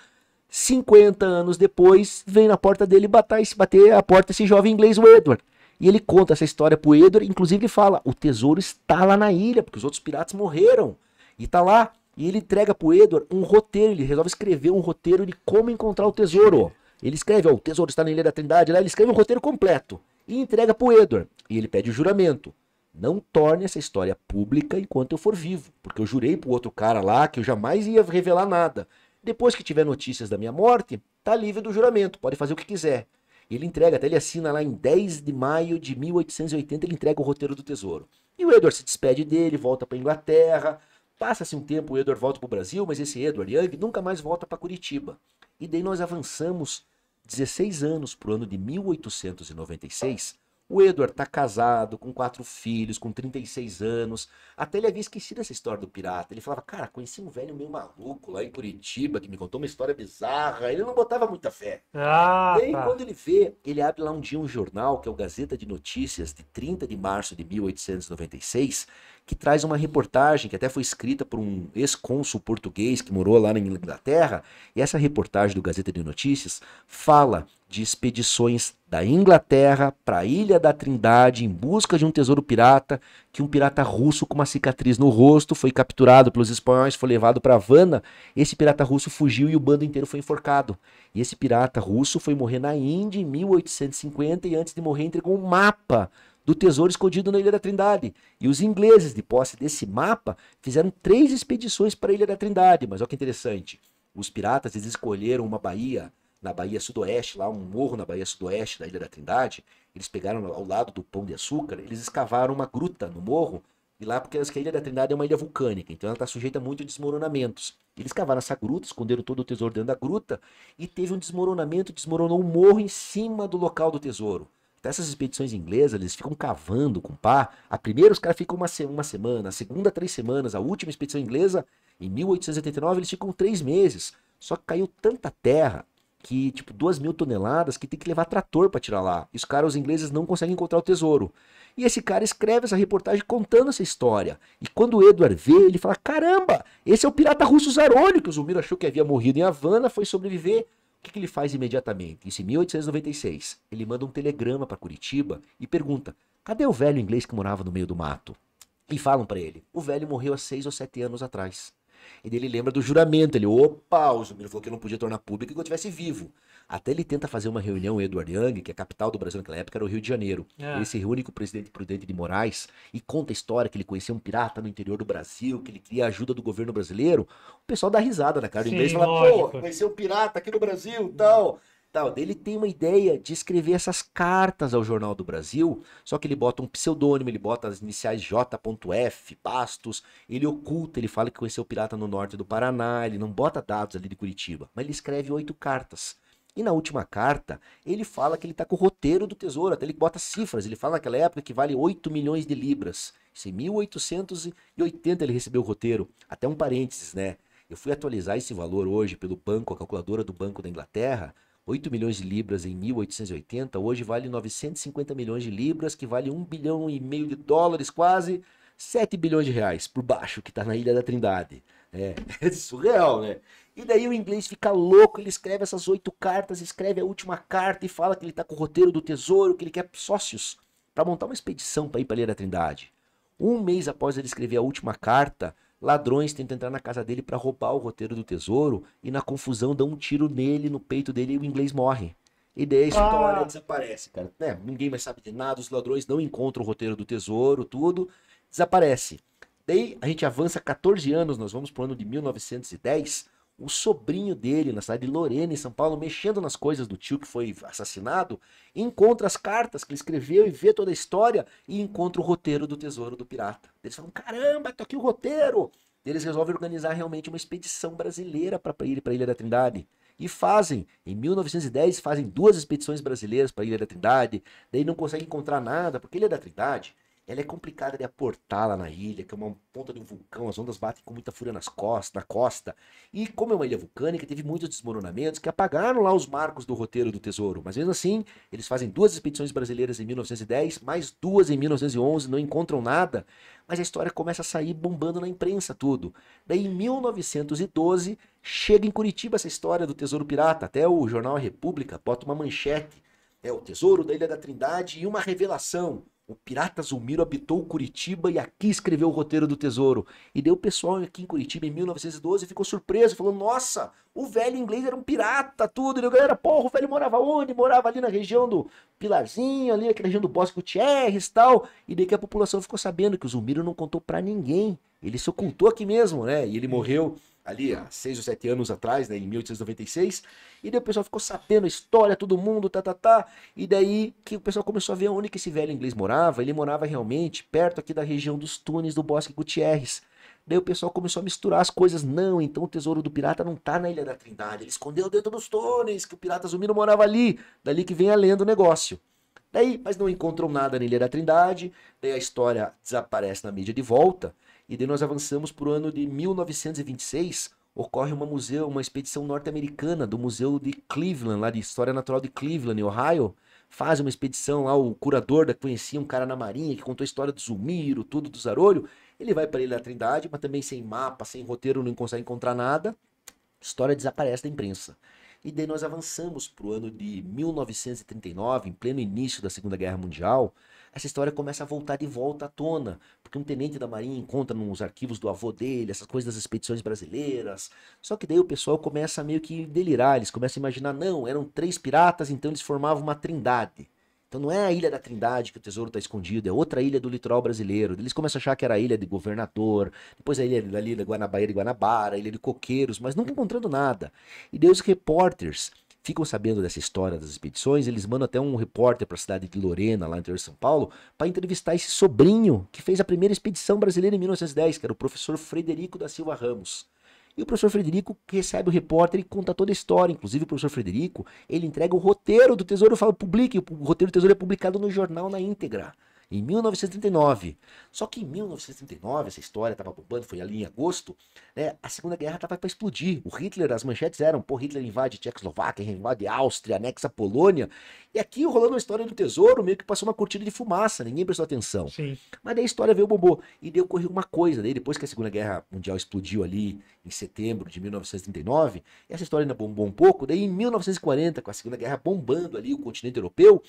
50 anos depois, vem na porta dele bater, bater a porta esse jovem inglês, o Edward. E ele conta essa história pro Edward, inclusive ele fala: o tesouro está lá na ilha, porque os outros piratas morreram. E tá lá. E ele entrega pro Edward um roteiro, ele resolve escrever um roteiro de como encontrar o tesouro. Ele escreve, ó, o tesouro está na Ilha da Trindade, lá ele escreve um roteiro completo e entrega pro Edward. E ele pede o juramento. Não torne essa história pública enquanto eu for vivo, porque eu jurei pro outro cara lá que eu jamais ia revelar nada. Depois que tiver notícias da minha morte, tá livre do juramento, pode fazer o que quiser. E ele entrega, até ele assina lá em 10 de maio de 1880, ele entrega o roteiro do Tesouro. E o Edward se despede dele, volta para Inglaterra. Passa-se um tempo, o Edward volta para o Brasil, mas esse Edward Young nunca mais volta para Curitiba. E daí nós avançamos 16 anos para o ano de 1896, o Edward tá casado, com quatro filhos, com 36 anos. Até ele havia esquecido essa história do pirata. Ele falava, cara, conheci um velho meio maluco lá em Curitiba que me contou uma história bizarra. Ele não botava muita fé. Ah, e aí, tá. quando ele vê, ele abre lá um dia um jornal, que é o Gazeta de Notícias, de 30 de março de 1896, que traz uma reportagem que até foi escrita por um ex-cônsul português que morou lá na Inglaterra. E essa reportagem do Gazeta de Notícias fala de expedições da Inglaterra para a Ilha da Trindade em busca de um tesouro pirata, que um pirata russo com uma cicatriz no rosto foi capturado pelos espanhóis, foi levado para Havana. Esse pirata russo fugiu e o bando inteiro foi enforcado. E esse pirata russo foi morrer na Índia em 1850 e antes de morrer entregou um mapa do tesouro escondido na Ilha da Trindade. E os ingleses, de posse desse mapa, fizeram três expedições para a Ilha da Trindade. Mas olha que interessante. Os piratas eles escolheram uma baía na Bahia Sudoeste, lá um morro na Bahia Sudoeste da Ilha da Trindade, eles pegaram ao lado do Pão de Açúcar, eles escavaram uma gruta no morro, e lá porque a Ilha da Trindade é uma ilha vulcânica, então ela está sujeita a muito a desmoronamentos. Eles cavaram essa gruta, esconderam todo o tesouro dentro da gruta, e teve um desmoronamento, desmoronou um morro em cima do local do tesouro. Então essas expedições inglesas, eles ficam cavando com pá. A primeira os caras ficam uma, uma semana, a segunda três semanas, a última expedição inglesa, em 1889, eles ficam três meses. Só que caiu tanta terra que, tipo, duas mil toneladas que tem que levar trator para tirar lá. E os caras, os ingleses, não conseguem encontrar o tesouro. E esse cara escreve essa reportagem contando essa história. E quando o Edward vê, ele fala: caramba, esse é o pirata russo Zarolho, que o Zumiro achou que havia morrido em Havana, foi sobreviver. O que, que ele faz imediatamente? Isso em 1896. Ele manda um telegrama para Curitiba e pergunta: cadê o velho inglês que morava no meio do mato? E falam para ele: o velho morreu há seis ou sete anos atrás. E ele lembra do juramento. Ele, opa, o Zumiro falou que eu não podia tornar público que eu estivesse vivo. Até ele tenta fazer uma reunião, Eduardo Young, que é a capital do Brasil naquela época era o Rio de Janeiro. É. Ele se reúne com o presidente Prudente de Moraes e conta a história que ele conhecia um pirata no interior do Brasil, que ele queria ajuda do governo brasileiro. O pessoal dá risada na né, cara do inglês e fala, pô, conheceu um pirata aqui no Brasil e tal. Tal. Ele tem uma ideia de escrever essas cartas ao Jornal do Brasil, só que ele bota um pseudônimo, ele bota as iniciais J.F, Bastos, ele oculta, ele fala que conheceu o pirata no norte do Paraná, ele não bota dados ali de Curitiba, mas ele escreve oito cartas. E na última carta, ele fala que ele está com o roteiro do tesouro, até ele bota cifras. Ele fala naquela época que vale 8 milhões de libras. Isso em 1880 ele recebeu o roteiro. Até um parênteses, né? Eu fui atualizar esse valor hoje pelo banco, a calculadora do Banco da Inglaterra. 8 milhões de libras em 1880, hoje vale 950 milhões de libras, que vale 1 bilhão e meio de dólares, quase 7 bilhões de reais, por baixo, que está na Ilha da Trindade. É, é surreal, né? E daí o inglês fica louco, ele escreve essas oito cartas, escreve a última carta e fala que ele está com o roteiro do tesouro, que ele quer sócios para montar uma expedição para ir para a Ilha da Trindade. Um mês após ele escrever a última carta, Ladrões tentam entrar na casa dele para roubar o roteiro do tesouro e na confusão dão um tiro nele, no peito dele e o inglês morre. E daí a ah. história ah. desaparece, cara. É, ninguém mais sabe de nada, os ladrões não encontram o roteiro do tesouro, tudo. Desaparece. Daí a gente avança 14 anos, nós vamos pro ano de 1910 o sobrinho dele, na cidade de Lorena, em São Paulo, mexendo nas coisas do tio que foi assassinado, encontra as cartas que ele escreveu e vê toda a história e encontra o roteiro do tesouro do pirata. Eles falam: caramba, tô aqui o roteiro! Eles resolvem organizar realmente uma expedição brasileira para ir para a Ilha da Trindade. E fazem. Em 1910, fazem duas expedições brasileiras para a Ilha da Trindade. Daí não conseguem encontrar nada, porque a Ilha da Trindade ela é complicada de aportar lá na ilha, que é uma ponta de um vulcão, as ondas batem com muita fúria nas costas, na costa. E como é uma ilha vulcânica, teve muitos desmoronamentos que apagaram lá os marcos do roteiro do tesouro. Mas mesmo assim, eles fazem duas expedições brasileiras em 1910, mais duas em 1911, não encontram nada. Mas a história começa a sair bombando na imprensa tudo. Daí em 1912, chega em Curitiba essa história do tesouro pirata. Até o jornal a República bota uma manchete. É o tesouro da Ilha da Trindade e uma revelação. O pirata Zulmiro habitou Curitiba e aqui escreveu o roteiro do Tesouro. E deu o pessoal aqui em Curitiba em 1912 e ficou surpreso, falou: "Nossa, o velho inglês era um pirata, tudo". E eu, galera, porra, o velho morava onde? Morava ali na região do Pilarzinho, ali na região do Bosque Gutierrez e tal. E daí que a população ficou sabendo que o Zulmiro não contou para ninguém. Ele se ocultou aqui mesmo, né? E ele morreu ali há seis ou sete anos atrás, né, em 1896. E daí o pessoal ficou sabendo a história, todo mundo, tá, tá, tá. E daí que o pessoal começou a ver onde que esse velho inglês morava. Ele morava realmente perto aqui da região dos túneis do Bosque Gutierrez. Daí o pessoal começou a misturar as coisas. Não, então o tesouro do pirata não tá na Ilha da Trindade. Ele escondeu dentro dos túneis, que o pirata zumino morava ali. Dali que vem a lenda do negócio. Daí, mas não encontram nada na Ilha da Trindade. Daí a história desaparece na mídia de volta. E daí nós avançamos para o ano de 1926, ocorre uma museu, uma expedição norte-americana do Museu de Cleveland, lá de História Natural de Cleveland, em Ohio, faz uma expedição lá, o curador da conhecia um cara na marinha que contou a história do Zumiro, tudo do Zarolho. Ele vai para a Ilha Trindade, mas também sem mapa, sem roteiro, não consegue encontrar nada. A história desaparece da imprensa. E daí nós avançamos para o ano de 1939, em pleno início da Segunda Guerra Mundial essa história começa a voltar de volta à tona, porque um tenente da Marinha encontra nos arquivos do avô dele essas coisas das expedições brasileiras. Só que daí o pessoal começa a meio que delirar, eles começam a imaginar, não, eram três piratas, então eles formavam uma trindade. Então não é a Ilha da Trindade que o tesouro está escondido, é outra ilha do litoral brasileiro. Eles começam a achar que era a ilha de governador, depois a ilha da ilha Guanabara de Guanabara, a ilha de coqueiros, mas nunca encontrando nada. E daí os repórteres ficam sabendo dessa história das expedições, eles mandam até um repórter para a cidade de Lorena, lá no interior de São Paulo, para entrevistar esse sobrinho que fez a primeira expedição brasileira em 1910, que era o professor Frederico da Silva Ramos. E o professor Frederico recebe o repórter e conta toda a história. Inclusive, o professor Frederico, ele entrega o roteiro do Tesouro, fala, publique. O roteiro do Tesouro é publicado no jornal na íntegra em 1939. Só que em 1939, essa história estava bombando, foi ali em agosto, né, a Segunda Guerra estava para explodir. O Hitler, as manchetes eram, pô, Hitler invade Tchecoslováquia, invade Áustria, anexa a Polônia. E aqui rolando uma história do tesouro, meio que passou uma cortina de fumaça, ninguém prestou atenção. Sim. Mas daí a história veio bombou. E deu ocorreu uma coisa, daí depois que a Segunda Guerra Mundial explodiu ali em setembro de 1939, essa história ainda bombou um pouco. Daí em 1940, com a Segunda Guerra bombando ali o continente europeu,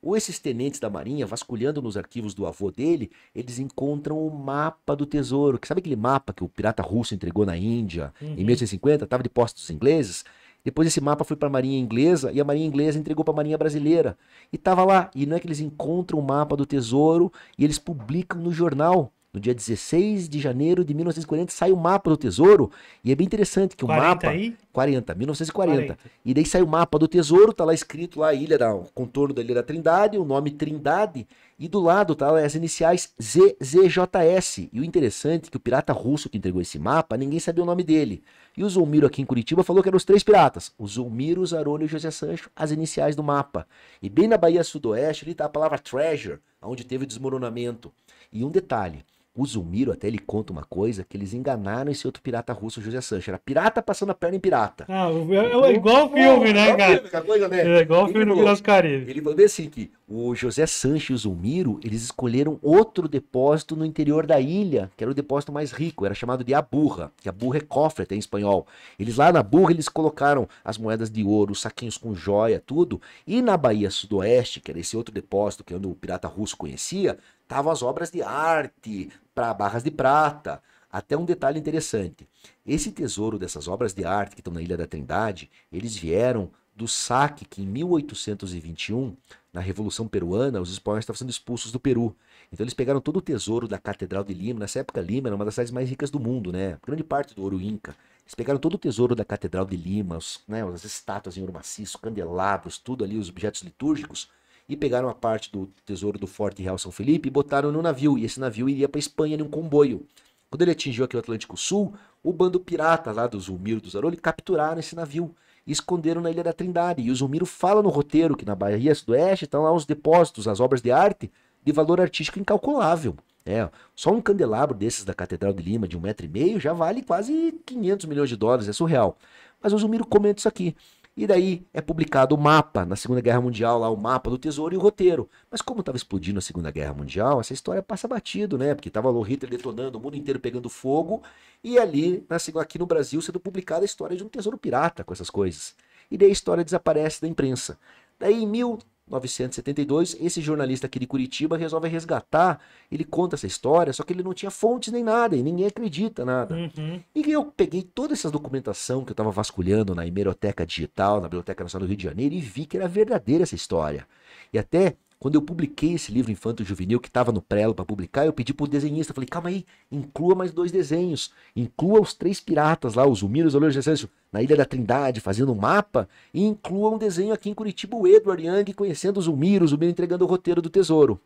ou esses tenentes da Marinha, vasculhando nos arquivos do avô dele, eles encontram o mapa do tesouro. Que sabe aquele mapa que o pirata russo entregou na Índia uhum. em 1850? Estava de posse dos ingleses. Depois esse mapa foi para a Marinha Inglesa e a Marinha Inglesa entregou para a Marinha Brasileira. E estava lá. E não é que eles encontram o mapa do tesouro e eles publicam no jornal. No dia 16 de janeiro de 1940 sai o mapa do tesouro. E é bem interessante que o 40 mapa. Aí? 40, 1940. 40. E daí sai o mapa do tesouro, tá lá escrito lá a ilha, da, o contorno da Ilha da Trindade, o nome Trindade. E do lado tá lá as iniciais ZZJS. E o interessante é que o pirata russo que entregou esse mapa, ninguém sabia o nome dele. E o Zulmiro aqui em Curitiba falou que eram os três piratas: o Zulmiro, Zarone e o José Sancho, as iniciais do mapa. E bem na Bahia Sudoeste, ali tá a palavra treasure, onde teve o desmoronamento. E um detalhe. O Zulmiro até ele conta uma coisa que eles enganaram esse outro pirata russo, José Sanches. Era pirata passando a perna em pirata. Ah, é, é, igual filme, né, cara? Né? É igual o filme falou, do Caribe. Ele falou assim que o José Sanches e o Zulmiro, eles escolheram outro depósito no interior da ilha, que era o depósito mais rico, era chamado de Aburra, que Aburra é cofre até em espanhol. Eles lá na burra, eles colocaram as moedas de ouro, os saquinhos com joia, tudo. E na Bahia Sudoeste, que era esse outro depósito que o pirata russo conhecia, Estavam as obras de arte para barras de prata. Até um detalhe interessante: esse tesouro dessas obras de arte que estão na Ilha da Trindade, eles vieram do saque que em 1821, na Revolução Peruana, os espanhóis estavam sendo expulsos do Peru. Então eles pegaram todo o tesouro da Catedral de Lima. Nessa época, Lima era uma das cidades mais ricas do mundo, né? Grande parte do ouro Inca. Eles pegaram todo o tesouro da Catedral de Lima, os, né, as estátuas em ouro maciço, candelabros, tudo ali, os objetos litúrgicos, e pegaram a parte do tesouro do Forte Real São Felipe e botaram no navio. E esse navio iria para Espanha em um comboio. Quando ele atingiu aqui o Atlântico Sul, o bando pirata lá do Zulmiro dos Zaroli capturaram esse navio e esconderam na Ilha da Trindade. E o Zulmiro fala no roteiro que na Bahia Sudoeste estão lá os depósitos, as obras de arte de valor artístico incalculável. É, só um candelabro desses da Catedral de Lima de um metro e meio já vale quase 500 milhões de dólares, é surreal. Mas o Zulmiro comenta isso aqui. E daí é publicado o mapa, na Segunda Guerra Mundial, lá o mapa do tesouro e o roteiro. Mas como estava explodindo a Segunda Guerra Mundial, essa história passa batido, né? Porque estava o Hitler detonando, o mundo inteiro pegando fogo, e ali, na, aqui no Brasil, sendo publicada a história de um tesouro pirata com essas coisas. E daí a história desaparece da imprensa. Daí em mil, 1972, esse jornalista aqui de Curitiba resolve resgatar. Ele conta essa história, só que ele não tinha fontes nem nada, e ninguém acredita nada. Uhum. E eu peguei toda essa documentação que eu estava vasculhando na Hemeroteca Digital, na Biblioteca Nacional do Rio de Janeiro, e vi que era verdadeira essa história. E até quando eu publiquei esse livro Infanto Juvenil, que estava no prelo para publicar, eu pedi para o desenhista, falei, calma aí, inclua mais dois desenhos, inclua os três piratas lá, os Huminos, Olhos de Essêncio, na Ilha da Trindade, fazendo um mapa, e inclua um desenho aqui em Curitiba, o Edward Young conhecendo os Huminos, o meu entregando o roteiro do tesouro.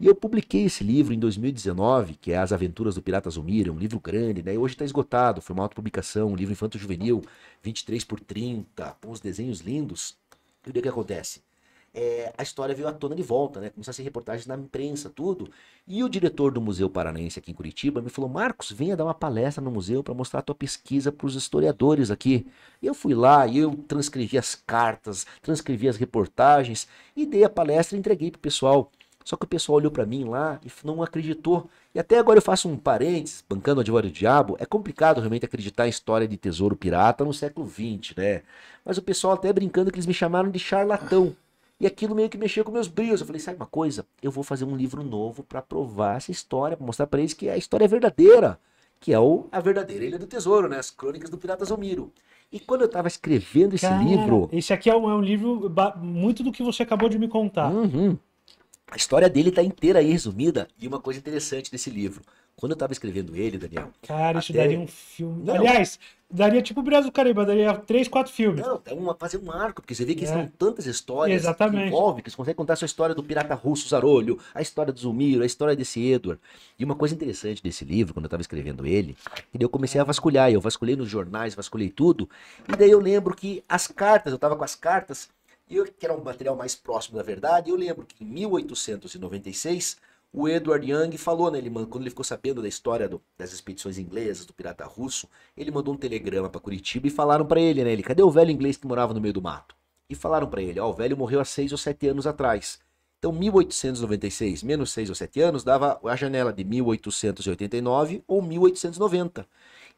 E eu publiquei esse livro em 2019, que é As Aventuras do Pirata Zumira, é um livro grande, né? E hoje está esgotado, foi uma autopublicação, um livro infanto-juvenil, 23 por 30, com os desenhos lindos. E o que acontece? é, a história veio à tona de volta, né? Começou a ser reportagens na imprensa, tudo. E o diretor do Museu Paranaense aqui em Curitiba me falou: Marcos, venha dar uma palestra no museu para mostrar a tua pesquisa para os historiadores aqui. eu fui lá e eu transcrevi as cartas, transcrevi as reportagens e dei a palestra e entreguei para o pessoal. Só que o pessoal olhou para mim lá e não acreditou. E até agora eu faço um parênteses, bancando o advogado do diabo. É complicado realmente acreditar em história de tesouro pirata no século XX, né? Mas o pessoal até brincando que eles me chamaram de charlatão. E aquilo meio que mexeu com meus brios. Eu falei, sabe uma coisa? Eu vou fazer um livro novo para provar essa história, para mostrar para eles que a história é verdadeira, que é o A Verdadeira Ilha do Tesouro, né? As Crônicas do Pirata Zomiro. E quando eu estava escrevendo esse Cara, livro. Esse aqui é um, é um, livro muito do que você acabou de me contar. Uhum. A história dele está inteira aí resumida. E uma coisa interessante desse livro. Quando eu tava escrevendo ele, Daniel. Cara, isso até... daria um filme. Não. Aliás, daria tipo o Brasil do Caribe, daria três, quatro filmes. Não, é uma, fazer um arco, porque você vê que é. são tantas histórias Exatamente. que envolvem, que você consegue contar a sua história do pirata russo Zarolho, a história do Zumiro, a história desse Edward. E uma coisa interessante desse livro, quando eu tava escrevendo ele, eu comecei a vasculhar, eu vasculhei nos jornais, vasculhei tudo, e daí eu lembro que as cartas, eu tava com as cartas, e eu, que era um material mais próximo da verdade, eu lembro que em 1896 o Edward Young falou, né? Ele, quando ele ficou sabendo da história do, das expedições inglesas, do pirata russo, ele mandou um telegrama para Curitiba e falaram para ele, né? Ele, cadê o velho inglês que morava no meio do mato? E falaram para ele, ó, o velho morreu há seis ou sete anos atrás. Então, 1896 menos seis ou sete anos dava a janela de 1889 ou 1890.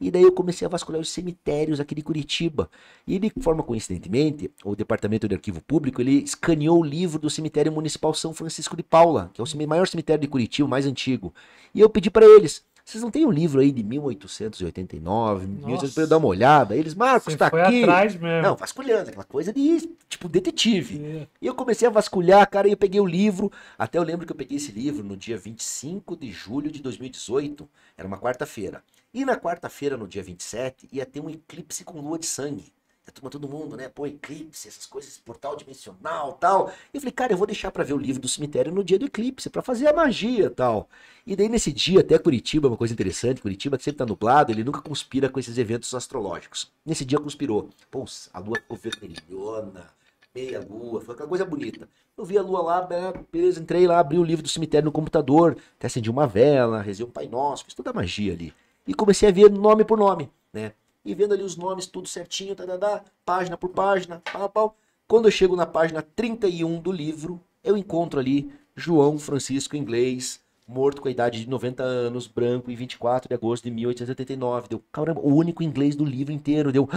E daí eu comecei a vasculhar os cemitérios aqui de Curitiba. E de forma coincidentemente, o Departamento de Arquivo Público, ele escaneou o livro do Cemitério Municipal São Francisco de Paula, que é o maior cemitério de Curitiba, mais antigo. E eu pedi para eles, vocês não têm um livro aí de 1889, 1889 para pra eu dar uma olhada? Eles, Marcos, Você tá foi aqui. atrás mesmo. Não, vasculhando, aquela coisa de, tipo, detetive. É. E eu comecei a vasculhar, cara, e eu peguei o livro. Até eu lembro que eu peguei esse livro no dia 25 de julho de 2018. Era uma quarta-feira. E na quarta-feira, no dia 27, ia ter um eclipse com lua de sangue toma turma, todo mundo, né? Pô, eclipse, essas coisas, portal dimensional tal. E falei, cara, eu vou deixar para ver o livro do cemitério no dia do eclipse, para fazer a magia tal. E daí nesse dia, até Curitiba, uma coisa interessante, Curitiba que sempre tá nublado, ele nunca conspira com esses eventos astrológicos. nesse dia conspirou. Pô, a lua ficou vermelhona, meia lua, foi aquela coisa bonita. Eu vi a lua lá, né, beleza, entrei lá, abri o livro do cemitério no computador, até acendi uma vela, rezei um Pai Nosso, fiz toda a magia ali. E comecei a ver nome por nome, né? e vendo ali os nomes, tudo certinho, tadadá, página por página, pau, pau. Quando eu chego na página 31 do livro, eu encontro ali João Francisco Inglês, morto com a idade de 90 anos, branco, e 24 de agosto de 1889. Deu, caramba, o único inglês do livro inteiro. Deu,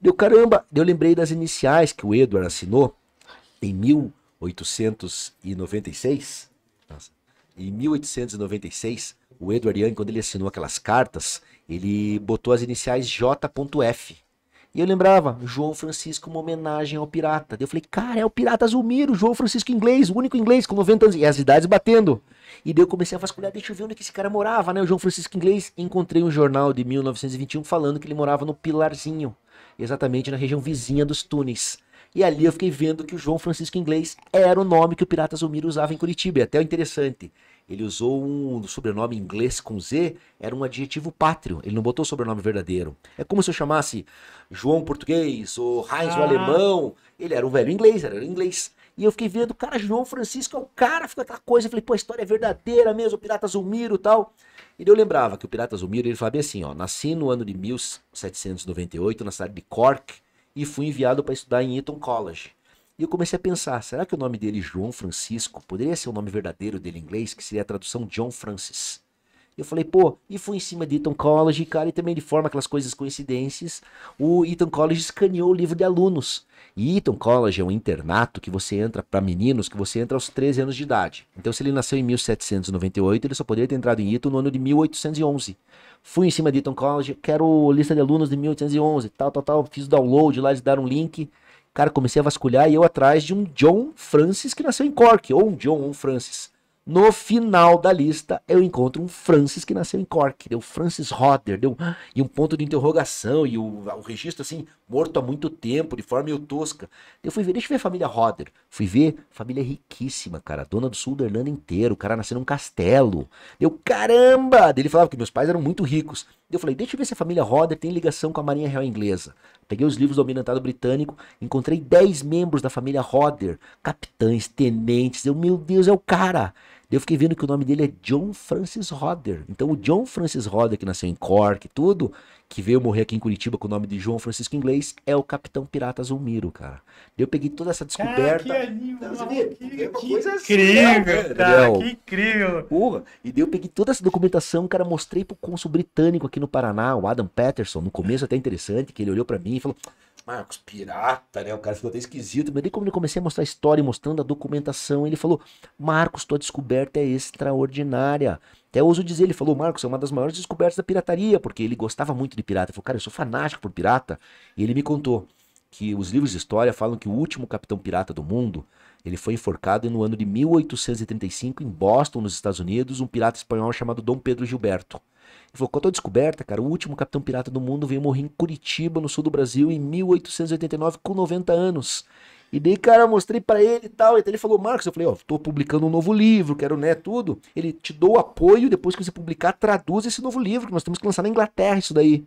deu caramba. Eu lembrei das iniciais que o Edward assinou em 1896. Nossa, em 1896, o Edward Young, quando ele assinou aquelas cartas, ele botou as iniciais J.F. E eu lembrava, João Francisco, uma homenagem ao pirata. Eu falei, cara, é o pirata Zulmiro, João Francisco inglês, o único inglês com 90 anos. E as idades batendo. E daí eu comecei a vasculhar, deixa eu ver onde é que esse cara morava, né? O João Francisco inglês. Encontrei um jornal de 1921 falando que ele morava no Pilarzinho, exatamente na região vizinha dos túneis. E ali eu fiquei vendo que o João Francisco inglês era o nome que o pirata Zulmiro usava em Curitiba. É até interessante. Ele usou um sobrenome inglês com Z, era um adjetivo pátrio. Ele não botou o sobrenome verdadeiro. É como se eu chamasse João português ou Heinz ah. o alemão. Ele era um velho inglês, era inglês. E eu fiquei vendo, cara, João Francisco é o cara, fica aquela coisa. Eu falei, pô, a história é verdadeira mesmo, o Pirata Zulmiro e tal. E eu lembrava que o Pirata Zulmiro, ele falava assim, ó, nasci no ano de 1798 na cidade de Cork e fui enviado para estudar em Eton College. E eu comecei a pensar, será que o nome dele, João Francisco, poderia ser o nome verdadeiro dele em inglês, que seria a tradução John Francis? Eu falei, pô, e fui em cima de Eton College, cara, e também de forma aquelas coisas coincidências, o Eton College escaneou o livro de alunos. E Eton College é um internato que você entra para meninos, que você entra aos 13 anos de idade. Então, se ele nasceu em 1798, ele só poderia ter entrado em Eton no ano de 1811. Fui em cima de Eton College, quero lista de alunos de 1811, tal, tal, tal, fiz o download lá, eles deram um link. Cara, comecei a vasculhar e eu atrás de um John Francis que nasceu em Cork, ou um John ou um Francis. No final da lista, eu encontro um Francis que nasceu em Cork, deu Francis Rotter, deu e um ponto de interrogação, e o, o registro assim, morto há muito tempo, de forma meio tosca. Eu fui ver, deixa eu ver a família Rotter. Fui ver, família riquíssima, cara, dona do sul da Irlanda inteiro, o cara nasceu num castelo. Deu caramba! Ele falava que meus pais eram muito ricos. Eu falei, deixa eu ver se a família Roder tem ligação com a Marinha Real Inglesa. Peguei os livros do Almirantado Britânico, encontrei 10 membros da família Roder, capitães, tenentes. Eu, meu Deus, é o cara! Eu fiquei vendo que o nome dele é John Francis Roder. Então o John Francis Roder, que nasceu em Cork tudo, que veio morrer aqui em Curitiba com o nome de João Francisco Inglês, é o Capitão Pirata Zulmiro, cara. Eu peguei toda essa descoberta. que que, que assim, incrível, né? cara, que incrível. Porra, e daí eu peguei toda essa documentação, cara, mostrei pro cônsul britânico aqui no Paraná, o Adam Patterson, no começo até interessante, que ele olhou para mim e falou... Marcos pirata, né? O cara ficou até esquisito. Mas daí quando eu comecei a mostrar a história, mostrando a documentação, ele falou, Marcos, tua descoberta é extraordinária. Até ouso dizer, ele falou, Marcos, é uma das maiores descobertas da pirataria, porque ele gostava muito de pirata. Ele falou, cara, eu sou fanático por pirata. E ele me contou que os livros de história falam que o último capitão pirata do mundo, ele foi enforcado no ano de 1835 em Boston, nos Estados Unidos, um pirata espanhol chamado Dom Pedro Gilberto. Falou, a tua descoberta, cara, o último capitão pirata do mundo veio morrer em Curitiba, no sul do Brasil, em 1889, com 90 anos. E daí, cara, mostrei para ele e tal. Então ele falou, Marcos, eu falei, ó, oh, tô publicando um novo livro, quero, né, tudo. Ele te dou apoio, depois que você publicar, traduz esse novo livro, que nós temos que lançar na Inglaterra isso daí.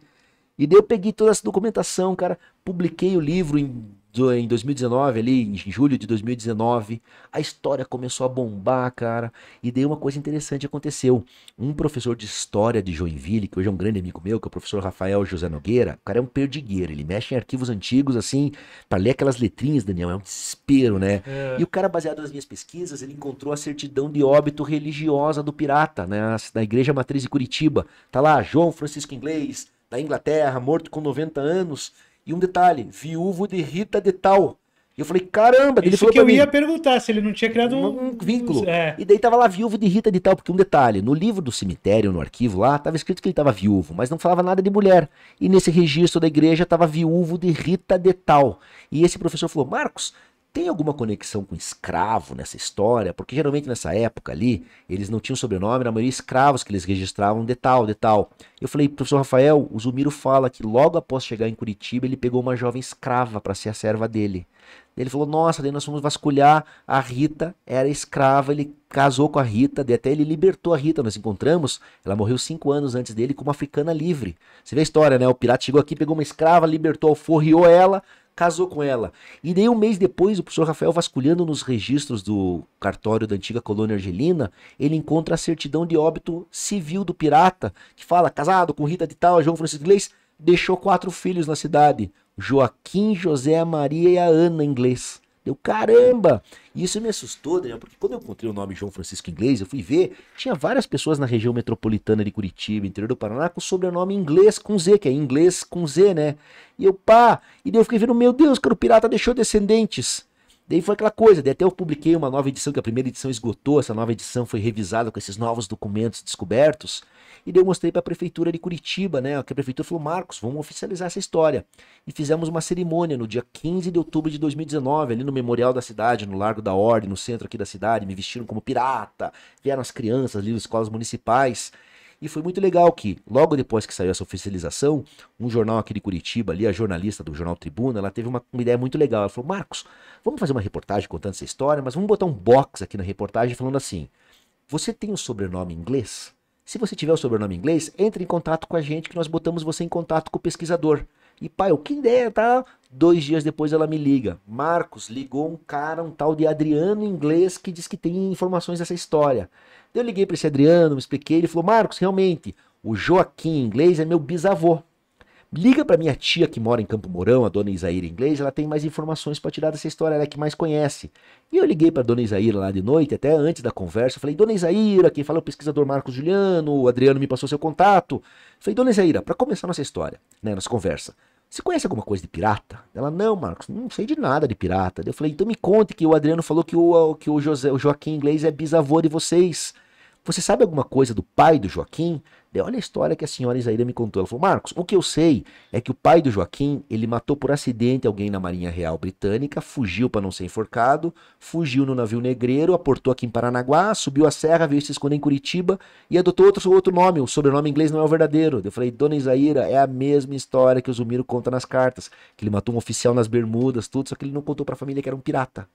E daí eu peguei toda essa documentação, cara, publiquei o livro em em 2019, ali em julho de 2019, a história começou a bombar, cara, e daí uma coisa interessante aconteceu. Um professor de história de Joinville, que hoje é um grande amigo meu, que é o professor Rafael José Nogueira, o cara é um perdigueiro, ele mexe em arquivos antigos, assim, para ler aquelas letrinhas, Daniel, é um desespero, né? É. E o cara, baseado nas minhas pesquisas, ele encontrou a certidão de óbito religiosa do pirata, né, da Igreja Matriz de Curitiba. Tá lá, João Francisco Inglês, da Inglaterra, morto com 90 anos, e um detalhe, viúvo de Rita de Tal. E eu falei, caramba, ele falou que eu mim, ia perguntar, se ele não tinha criado um, um vínculo. É. E daí tava lá viúvo de Rita de Tal, porque um detalhe, no livro do cemitério, no arquivo lá, tava escrito que ele tava viúvo, mas não falava nada de mulher. E nesse registro da igreja tava viúvo de Rita de Tal. E esse professor falou, Marcos, tem alguma conexão com escravo nessa história? Porque geralmente nessa época ali, eles não tinham sobrenome, na maioria escravos que eles registravam de tal, de tal. Eu falei, professor Rafael, o Zumiro fala que logo após chegar em Curitiba, ele pegou uma jovem escrava para ser a serva dele. Ele falou, nossa, daí nós fomos vasculhar, a Rita era escrava, ele casou com a Rita, daí até ele libertou a Rita, nós encontramos, ela morreu cinco anos antes dele com uma africana livre. Você vê a história, né? O pirata chegou aqui, pegou uma escrava, libertou, alforriou ela, casou com ela. E nem um mês depois, o professor Rafael vasculhando nos registros do cartório da antiga colônia argelina, ele encontra a certidão de óbito civil do pirata, que fala casado com Rita de tal, João Francisco Inglês, deixou quatro filhos na cidade, Joaquim, José, Maria e a Ana Inglês. Eu, caramba! E isso me assustou, Daniel, porque quando eu encontrei o nome João Francisco Inglês, eu fui ver, tinha várias pessoas na região metropolitana de Curitiba, interior do Paraná, com sobrenome inglês com Z, que é inglês com Z, né? E eu, pá! E daí eu fiquei vendo, meu Deus, cara, o pirata deixou descendentes. Daí foi aquela coisa, daí até eu publiquei uma nova edição, que a primeira edição esgotou, essa nova edição foi revisada com esses novos documentos descobertos, e daí eu mostrei para a prefeitura de Curitiba, né, que a prefeitura falou, Marcos, vamos oficializar essa história. E fizemos uma cerimônia no dia 15 de outubro de 2019, ali no Memorial da Cidade, no Largo da Ordem, no centro aqui da cidade, me vestiram como pirata, vieram as crianças ali nas escolas municipais, e foi muito legal que, logo depois que saiu essa oficialização, um jornal aqui de Curitiba, ali, a jornalista do jornal Tribuna, ela teve uma, uma ideia muito legal. Ela falou: Marcos, vamos fazer uma reportagem contando essa história, mas vamos botar um box aqui na reportagem falando assim: Você tem um sobrenome inglês? Se você tiver o sobrenome inglês, entre em contato com a gente que nós botamos você em contato com o pesquisador. E pai, o que ideia, tá? Dois dias depois ela me liga. Marcos, ligou um cara, um tal de Adriano inglês, que diz que tem informações dessa história. Eu liguei para esse Adriano, me expliquei. Ele falou: Marcos, realmente, o Joaquim inglês é meu bisavô. Liga para minha tia que mora em Campo Mourão, a dona Isaíra inglês, ela tem mais informações para tirar dessa história, ela é que mais conhece. E eu liguei para dona Isaíra lá de noite, até antes da conversa, falei: "Dona Isaíra, quem fala é o pesquisador Marcos Juliano, o Adriano me passou seu contato". Falei: "Dona Isaíra, para começar nossa história, né, nossa conversa. Você conhece alguma coisa de pirata? Ela, não, Marcos, não sei de nada de pirata. Eu falei, então me conte que o Adriano falou que o, que o, José, o Joaquim Inglês é bisavô de vocês. Você sabe alguma coisa do pai do Joaquim? Olha a história que a senhora Isaíra me contou. Ela falou: Marcos, o que eu sei é que o pai do Joaquim ele matou por acidente alguém na Marinha Real Britânica, fugiu para não ser enforcado, fugiu no navio negreiro, aportou aqui em Paranaguá, subiu a serra, veio se esconder em Curitiba e adotou outro, outro nome. O sobrenome inglês não é o verdadeiro. Eu falei: Dona Isaíra, é a mesma história que o Zumiro conta nas cartas, que ele matou um oficial nas Bermudas, tudo, só que ele não contou para a família que era um pirata.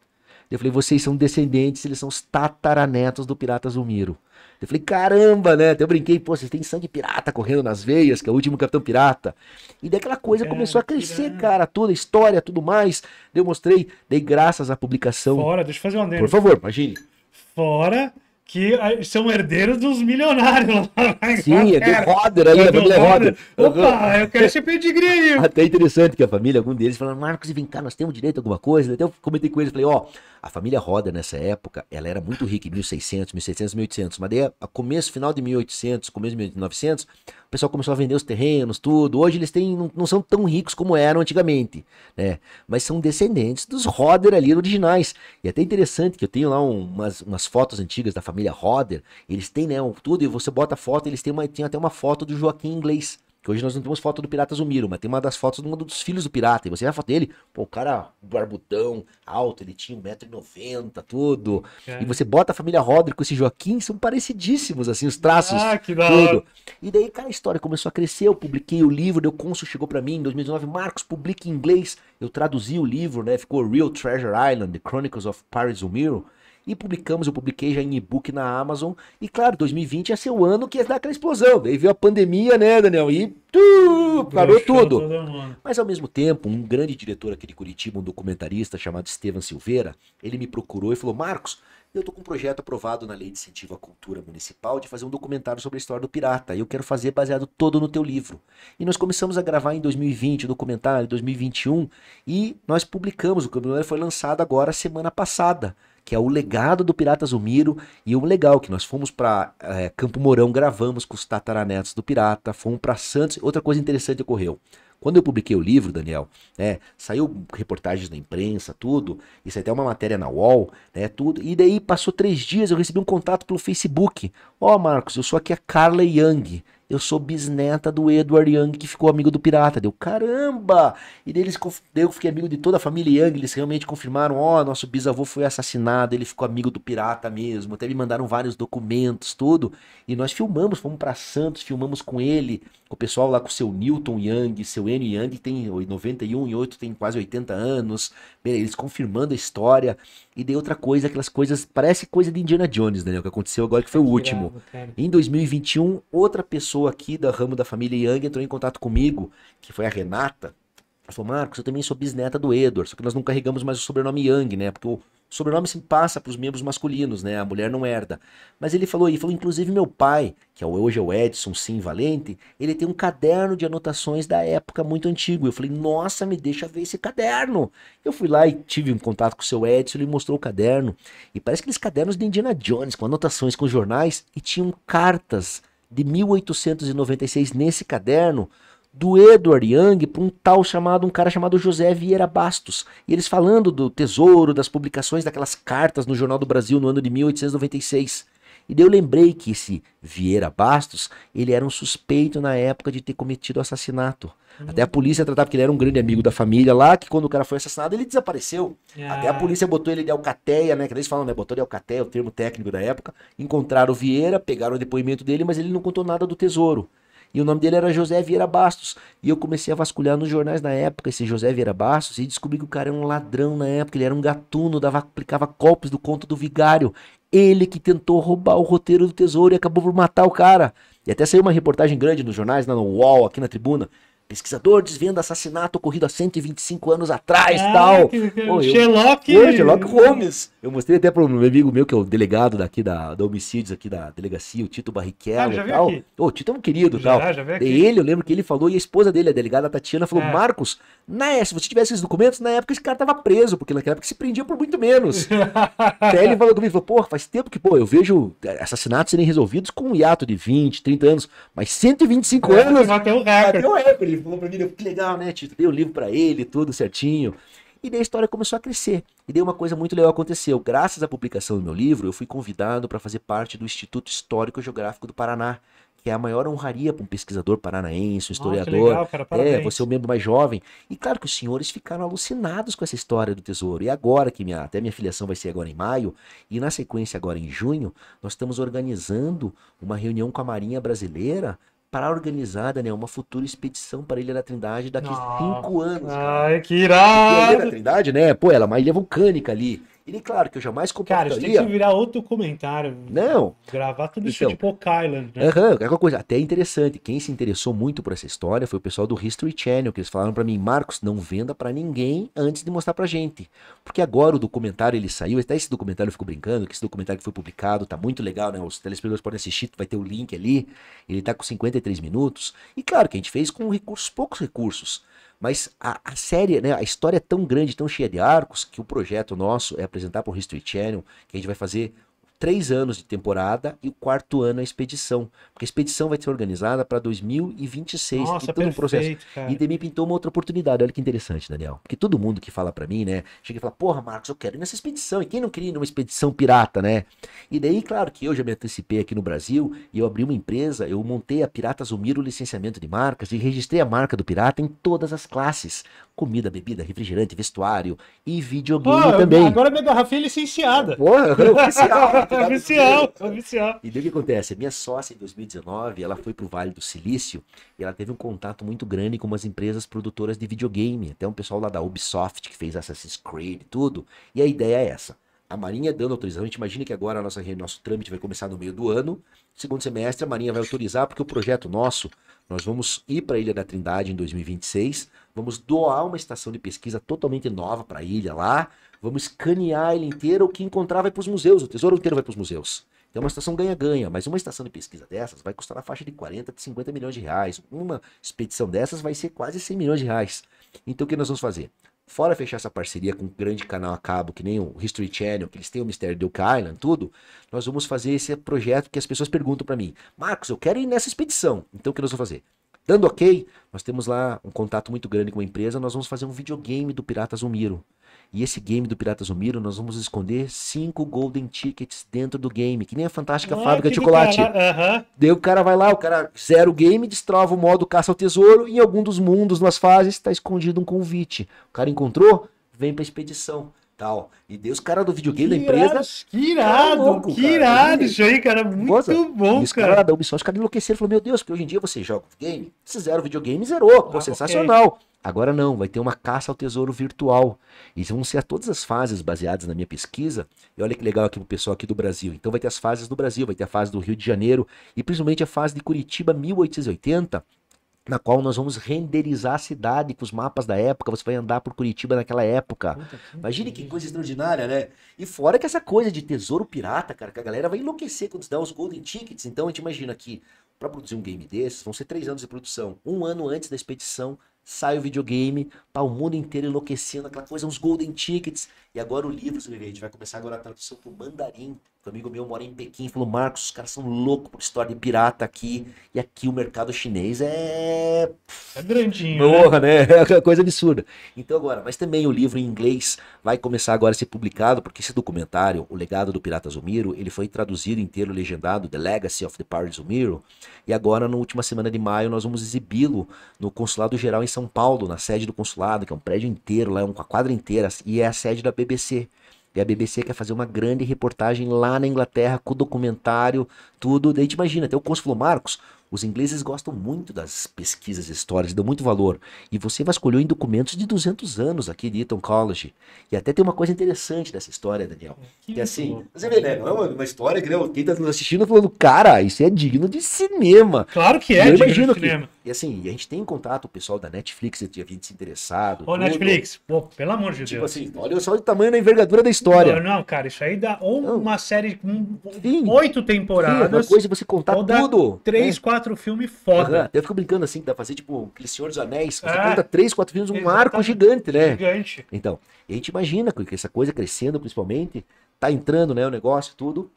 Eu falei, vocês são descendentes, eles são os tataranetos do pirata Zumiro. Eu falei, caramba, né? Então eu brinquei, pô, vocês têm sangue pirata correndo nas veias, que é o último Capitão Pirata. E daquela coisa é, começou a crescer, cara, toda a história, tudo mais. Eu mostrei, dei graças à publicação. Fora, deixa eu fazer uma dentro. Por favor, imagine. Fora que ah, são herdeiros dos milionários lá. Sim, é do Roder ali, é de é Roder. Opa, eu quero esse pedigree aí. Até interessante que a família, algum deles, falando Marcos, e vem cá, nós temos direito a alguma coisa. Até eu comentei com eles, falei, ó... Oh, a família Roda, nessa época, ela era muito rica, em 1600, 1700, 1800. Mas daí, a começo, final de 1800, começo de 1900, o pessoal começou a vender os terrenos, tudo. Hoje eles têm, não, não são tão ricos como eram antigamente, né? Mas são descendentes dos Roder ali originais. E é até interessante que eu tenho lá umas, umas fotos antigas da família Roder. Eles têm, né, um, tudo, e você bota a foto, eles têm, uma, têm até uma foto do Joaquim Inglês. Que hoje nós não temos foto do Pirata Zumiro, mas tem uma das fotos de um dos filhos do pirata. E você vê a foto dele, pô, o cara barbudão, alto, ele tinha 1,90m, tudo. É. E você bota a família Rodrigo e esse Joaquim, são parecidíssimos, assim, os traços. Ah, que tudo. E daí, cara, a história começou a crescer. Eu publiquei o livro, deu cônsul chegou para mim em 2019, Marcos, publica em inglês. Eu traduzi o livro, né? Ficou Real Treasure Island, The Chronicles of Pirate Zumiro e publicamos, eu publiquei já em e-book na Amazon. E claro, 2020 ia ser o ano que ia dar aquela explosão. Daí veio a pandemia, né, Daniel? E tu, parou tudo. Mas ao mesmo tempo, um grande diretor aqui de Curitiba, um documentarista chamado Estevam Silveira, ele me procurou e falou: Marcos, eu estou com um projeto aprovado na Lei de Incentivo à Cultura Municipal de fazer um documentário sobre a história do pirata. E eu quero fazer baseado todo no teu livro. E nós começamos a gravar em 2020 o documentário, 2021, e nós publicamos. O documentário foi lançado agora semana passada que é o legado do Pirata Zumiro. E o legal é que nós fomos para é, eh, Campo Mourão, gravamos com os tataranetos do Pirata, fomos para Santos. Outra coisa interessante ocorreu. Quando eu publiquei o livro, Daniel, né, saiu reportagens na imprensa, tudo, isso até uma matéria na UOL, né, tudo. E daí passou três dias, eu recebi um contato pelo Facebook. Ó, oh, Marcos, eu sou aqui a Carla Young eu sou bisneta do Edward Young, que ficou amigo do pirata. Deu, caramba! E deles, eu fiquei amigo de toda a família Young, eles realmente confirmaram, ó, oh, nosso bisavô foi assassinado, ele ficou amigo do pirata mesmo. Até me mandaram vários documentos, tudo. E nós filmamos, fomos para Santos, filmamos com ele, com o pessoal lá com o seu Newton Young, seu Enio Young, tem 91 e 8, tem quase 80 anos. Eles confirmando a história. E daí outra coisa, aquelas coisas, parece coisa de Indiana Jones, Daniel, que aconteceu agora, que foi o tá último. Em 2021, outra pessoa pessoa aqui da ramo da família Yang entrou em contato comigo, que foi a Renata. Ela falou, Marcos, eu também sou bisneta do Edward, só que nós não carregamos mais o sobrenome Yang, né? Porque o sobrenome se passa para os membros masculinos, né? A mulher não herda. Mas ele falou, e falou, inclusive meu pai, que é hoje é o Edson Sim Valente, ele tem um caderno de anotações da época muito antigo. Eu falei, nossa, me deixa ver esse caderno. Eu fui lá e tive um contato com o seu Edson, ele mostrou o caderno. E parece aqueles cadernos de Indiana Jones, com anotações, com jornais, e tinham cartas de 1896 nesse caderno do Edward Young para um tal chamado, um cara chamado José Vieira Bastos. E eles falando do tesouro, das publicações daquelas cartas no Jornal do Brasil no ano de 1896. E eu lembrei que esse Vieira Bastos, ele era um suspeito na época de ter cometido assassinato. Uhum. Até a hum. polícia tratava que ele era um grande amigo da família lá, que quando o cara foi assassinado, ele desapareceu. Yeah. Até a polícia botou ele de alcateia, né? Que eles falam, né? Botou de alcateia, o termo técnico da época. Encontraram o Vieira, pegaram o depoimento dele, mas ele não contou nada do tesouro. E o nome dele era José Vieira Bastos. E eu comecei a vasculhar nos jornais na época esse José Vieira Bastos e descobri que o cara era um ladrão na época. Ele era um gatuno, dava, aplicava golpes do conto do vigário. Ele que tentou roubar o roteiro do tesouro e acabou por matar o cara. E até saiu uma reportagem grande nos jornais, na né, no UOL, aqui na tribuna, Pesquisador desvenda assassinato ocorrido há 125 anos atrás, ah, tal. Que, que, Pô, Sherlock. Eu, Sherlock Holmes. Eu mostrei até para um amigo meu que é o delegado daqui da, da homicídios aqui da delegacia, o Tito Barrichello ah, tal. O Tito é um querido, já, tal. Já e ele, eu lembro que ele falou e a esposa dele, a delegada Tatiana, falou: é. "Marcos, né? se você tivesse esses documentos, na época esse cara tava preso, porque naquela época se prendia por muito menos". Até ele falou comigo, falou: faz tempo que, pô, eu vejo eh, assassinatos serem resolvidos com um hiato de 20, 30 anos, mas 125 é, anos". Bateu o recorde. Bateu o recorde ele falou pra mim, que legal, né? Tito? dei o um livro para ele, tudo certinho. E daí a história começou a crescer. E daí uma coisa muito legal aconteceu. Graças à publicação do meu livro, eu fui convidado para fazer parte do Instituto Histórico Geográfico do Paraná, que é a maior honraria para um pesquisador paranaense, um historiador. que legal, cara, é, você é o membro mais jovem. E claro que os senhores ficaram alucinados com essa história do tesouro. E agora que minha, até minha filiação vai ser agora em maio, e na sequência agora em junho, nós estamos organizando uma reunião com a Marinha Brasileira para organizada, né, uma futura expedição para a Ilha da Trindade daqui a cinco anos. Cara. Ai, que irado! a Ilha da Trindade, né, pô, ela é uma ilha vulcânica ali. E claro que eu jamais compartilharia. Cara, tem que virar outro comentário. Não. Gravar tudo isso então, tipo Kylan, né? Aham, uh coisa. Até é interessante. Quem se interessou muito por essa história foi o pessoal do History Channel, que eles falaram para mim, Marcos, não venda para ninguém antes de mostrar pra gente. Porque agora o documentário ele saiu, até esse documentário eu fico brincando, que esse documentário que foi publicado tá muito legal, né? Os telespectadores podem assistir, vai ter o link ali. Ele tá com 53 minutos. E claro que a gente fez com recursos, poucos recursos. Mas a, a, série, né, a história é tão grande, tão cheia de arcos, que o projeto nosso é apresentar para o History Channel, que a gente vai fazer três anos de temporada e o quarto ano a expedição. Porque a expedição vai ser organizada para 2026. Nossa, todo perfeito, um processo. Cara. E também pintou uma outra oportunidade. Olha que interessante, Daniel. Porque todo mundo que fala para mim, né? Chega e fala, porra, Marcos, eu quero ir nessa expedição. E quem não queria ir numa expedição pirata, né? E daí, claro que eu já me antecipei aqui no Brasil e eu abri uma empresa, eu montei a Piratas Zumiro Licenciamento de Marcas e registrei a marca do pirata em todas as classes. Comida, bebida, refrigerante, vestuário e videogame Pô, também. Agora minha garrafinha é licenciada. Porra, oficial. oficial, oficial. E daí o que acontece? Minha sócia, em 2019, ela foi pro Vale do Silício e ela teve um contato muito grande com umas empresas produtoras de videogame. Até um pessoal lá da Ubisoft que fez Assassin's Creed e tudo. E a ideia é essa a Marinha dando autorização. A gente imagina que agora nossa, nosso trâmite vai começar no meio do ano. Segundo semestre, a Marinha vai autorizar, porque o projeto nosso nós vamos ir para a Ilha da Trindade em 2026, vamos doar uma estação de pesquisa totalmente nova para a ilha lá, vamos escanear ela inteira, o que encontrar vai para os museus, o tesouro inteiro vai para os museus. Então é uma estação ganha-ganha, mas uma estação de pesquisa dessas vai custar na faixa de 40 50 milhões de reais. Uma expedição dessas vai ser quase 100 milhões de reais. Então o que nós vamos fazer? fora fechar essa parceria com um grande canal a cabo, que nem o History Channel, que eles têm o Mistério Do Kylan, Island, tudo, nós vamos fazer esse projeto que as pessoas perguntam para mim, Marcos, eu quero ir nessa expedição. Então o que nós vamos fazer? Dando ok, nós temos lá um contato muito grande com uma empresa, nós vamos fazer um videogame do Pirata Zumiro. E esse game do Piratas do nós vamos esconder cinco Golden Tickets dentro do game, que nem a fantástica ah, fábrica de chocolate. Cara, uh -huh. Daí o cara vai lá, o cara zera o game, destrava o modo caça ao tesouro, e em algum dos mundos, nas fases, está escondido um convite. O cara encontrou, vem para a expedição tal. E deu os caras do videogame que da empresa. Irado, que irado, louco, que irado isso aí, cara. Muito Nossa, bom, os cara. Os da Ubisoft ficaram enlouqueceram. falou meu Deus, que hoje em dia você joga videogame. Se zero videogame, zerou. Pô, ah, sensacional. Okay. Agora não, vai ter uma caça ao tesouro virtual. E vão ser todas as fases baseadas na minha pesquisa. E olha que legal aqui pro pessoal aqui do Brasil. Então vai ter as fases do Brasil, vai ter a fase do Rio de Janeiro e principalmente a fase de Curitiba 1880, na qual nós vamos renderizar a cidade com os mapas da época. Você vai andar por Curitiba naquela época. Puta, Imagine que coisa extraordinária, né? E fora que essa coisa de tesouro pirata, cara, que a galera vai enlouquecer quando dá os Golden Tickets. Então a gente imagina que para produzir um game desses vão ser três anos de produção. Um ano antes da expedição sai o videogame, tá o mundo inteiro enlouquecendo, aquela coisa, uns Golden Tickets. E agora o livro, a gente vai começar agora a tradução pro mandarim. Um amigo meu mora em Pequim falou: Marcos, os caras são loucos por história de pirata aqui. E aqui o mercado chinês é. É grandinho. Né? Né? é né? né? É coisa absurda. Então, agora, mas também o livro em inglês vai começar agora a ser publicado, porque esse documentário, O Legado do Pirata Zumiro, ele foi traduzido inteiro, legendado, The Legacy of the Pirate Zumiro. E agora, na última semana de maio, nós vamos exibi-lo no Consulado Geral em São Paulo, na sede do consulado, que é um prédio inteiro, lá é uma quadra inteira, e é a sede da BBC. E a BBC quer fazer uma grande reportagem lá na Inglaterra com documentário, tudo. Daí te imagina, até o Consul falou, Marcos, os ingleses gostam muito das pesquisas histórias, dão muito valor. E você vasculhou em documentos de 200 anos aqui de Eton College. E até tem uma coisa interessante dessa história, Daniel. É, que, que é assim, você vê, né? Não é uma, história que né, quem está nos assistindo falando, cara, isso é digno de cinema. Claro que é, digno imagino de cinema. Que, e assim, e a gente tem em contato o pessoal da Netflix, tinha vindo se interessado. Ô, tudo. Netflix, pô, pelo amor de tipo Deus. Tipo assim, olha só o tamanho da envergadura da história. Não, não cara, isso aí dá ou uma série, um, oito temporadas. Sim, uma coisa é você contar tudo. Né? Três, né? quatro filmes foda. Uhum. Eu fico brincando assim, dá pra fazer tipo aquele Senhor dos Anéis. Você é, conta três, quatro filmes, um arco gigante, né? Gigante. Então, e a gente imagina que essa coisa crescendo, principalmente, tá entrando, né, o negócio, tudo.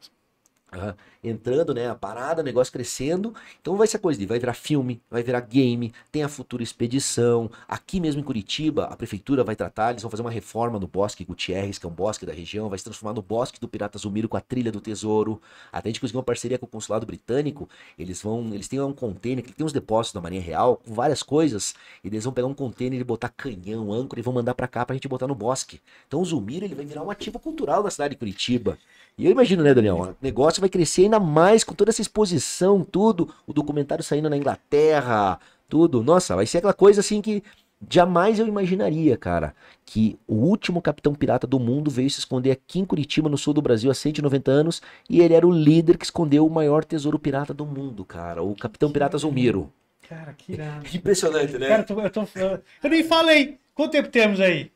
Uhum. entrando, né? A parada, o negócio crescendo. Então vai ser coisa de vai virar filme, vai virar game, tem a futura expedição. Aqui mesmo em Curitiba, a prefeitura vai tratar, eles vão fazer uma reforma no Bosque Gutierrez, que é um bosque da região, vai se transformar no Bosque do Pirata Zumiro com a trilha do tesouro. Até a gente conseguiu uma parceria com o consulado britânico. Eles vão, eles têm um container, que tem uns depósitos da Marinha Real com várias coisas, e eles vão pegar um container e botar canhão, âncora e vão mandar para cá pra gente botar no bosque. Então o Zumiro, ele vai virar um ativo cultural da cidade de Curitiba. E eu imagino, né, Daniel, um negócio negócio vai crescer ainda mais com toda essa exposição, tudo. O documentário saindo na Inglaterra, tudo. Nossa, vai ser aquela coisa assim que jamais eu imaginaria, cara, que o último capitão pirata do mundo veio se esconder aqui em Curitiba, no sul do Brasil, há 190 anos, e ele era o líder que escondeu o maior tesouro pirata do mundo, cara, o capitão pirata Zulmiro. Cara, que irado. Impressionante, né? Cara, eu, tô, eu, tô, eu nem falei. Quanto tempo temos aí?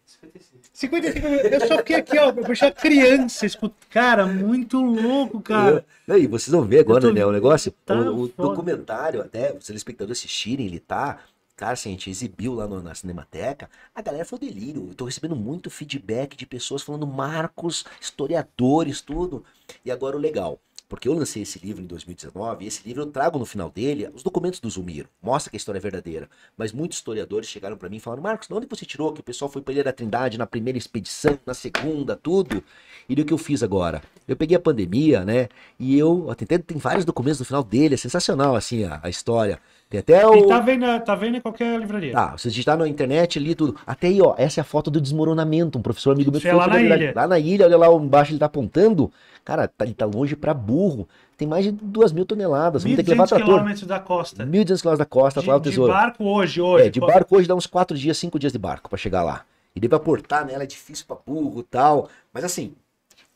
55 minutos. Eu só fiquei aqui, ó, pra deixar criança escutar. Cara, muito louco, cara. Eu, e vocês vão ver agora, né? O negócio, tá o, o documentário, até os telespectadores assistirem, ele tá. Cara, assim, a gente exibiu lá no, na Cinemateca, a galera foi delírio. Eu tô recebendo muito feedback de pessoas falando marcos, historiadores, tudo. E agora o legal, porque eu lancei esse livro em 2019 e esse livro eu trago no final dele os documentos do Zumiro, mostra que a história é verdadeira. Mas muitos historiadores chegaram para mim e falaram: Marcos, de onde você tirou que o pessoal foi para Ilha da Trindade na primeira expedição, na segunda, tudo? E o que eu fiz agora? Eu peguei a pandemia, né? E eu, até tem vários documentos no final dele, é sensacional assim a, a história. Tem até o. E tá vendo, tá vendo em qualquer livraria. Tá, você digitar na internet, ali tudo. Até aí, ó, essa é a foto do desmoronamento. Um professor amigo meu. que é lá na ilha. Lá na ilha, olha lá embaixo, ele tá apontando. Cara, tá, ele tá longe pra burro. Tem mais de duas mil toneladas. 1.200 quilômetros da costa. 1.200 quilômetros da costa, de, lá o tesouro. De barco hoje, hoje. É, de barco hoje dá uns quatro dias, cinco dias de barco pra chegar lá. E deve aportar nela, é difícil pra burro e tal. Mas assim,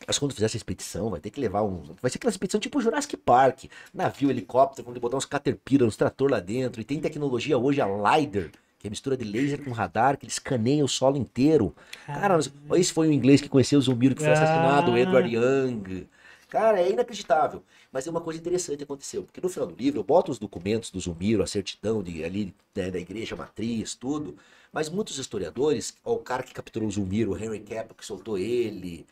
mas quando fizer essa expedição, vai ter que levar um. Vai ser aquela expedição tipo Jurassic Park. Navio, helicóptero, quando botar uns caterpillar, uns trator lá dentro. E tem tecnologia hoje, a LiDAR, que é mistura de laser com radar, que ele escaneia o solo inteiro. Cara, ah. esse foi o inglês que conheceu o Zumiro, que foi assassinado, o Edward ah. Young. Cara, é inacreditável. Mas é uma coisa interessante que aconteceu. Porque no final do livro eu boto os documentos do Zumiro, a certidão de, ali né, da igreja matriz, tudo. Mas muitos historiadores, ó, o cara que capturou o Zumiro, o Henry Cavill que soltou ele,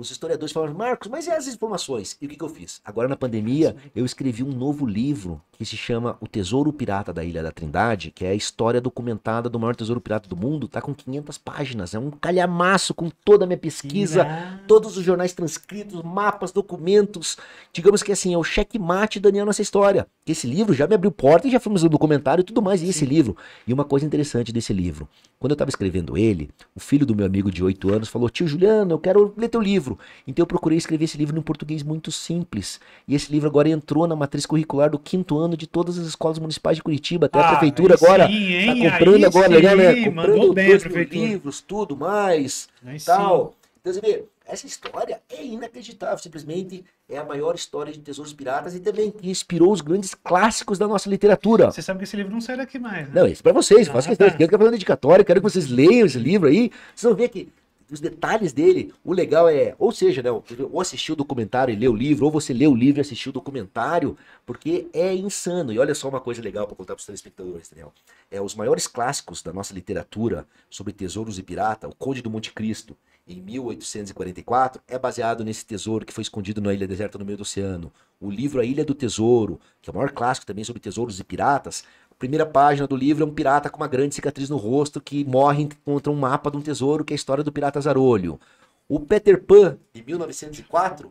os historiadores falaram, Marcos, mas e as informações? E o que, que eu fiz? Agora na pandemia, eu escrevi um novo livro que se chama O Tesouro Pirata da Ilha da Trindade, que é a história documentada do maior tesouro pirata do mundo, tá com 500 páginas, é um calhamaço com toda a minha pesquisa, né? todos os jornais transcritos, mapas, documentos, digamos que assim, é o checkmate Daniel nessa história, esse livro já me abriu porta e já fomos no documentário e tudo mais, e esse Sim. livro, e uma coisa interessante desse livro, quando eu tava escrevendo ele, o filho do meu amigo de 8 anos falou, tio Juliano, eu quero ler teu livro, então eu procurei escrever esse livro num português muito simples, e esse livro agora entrou na matriz curricular do quinto ano de todas as escolas municipais de Curitiba, até ah, a prefeitura sim, agora tá hein? tá comprando aí agora, sim, né? Comprando bem, dois livros, tudo mais, aí tal. Sim. Então, você vê, essa história é inacreditável, simplesmente é a maior história de tesouros piratas e também que inspirou os grandes clássicos da nossa literatura. Você sabe que esse livro não sai daqui mais, né? Não, isso é para vocês, ah, faço tá. questão, eu quero fazer uma dedicatória, quero que vocês leiam esse livro aí, vocês vão ver que os detalhes dele. O legal é, ou seja, né, ou assistir o documentário e ler o livro, ou você lê o livro e assistir o documentário, porque é insano. E olha só uma coisa legal para contar para os telespectadores, Daniel. É, os maiores clássicos da nossa literatura sobre tesouros e pirata, o Conde do Monte Cristo, em 1844, é baseado nesse tesouro que foi escondido na ilha deserta no meio do oceano. O livro A Ilha do Tesouro, que é o maior clássico também sobre tesouros e piratas, Primeira página do livro é um pirata com uma grande cicatriz no rosto que morre contra um mapa de um tesouro que é a história do pirata Zarolho. O Peter Pan, de 1904,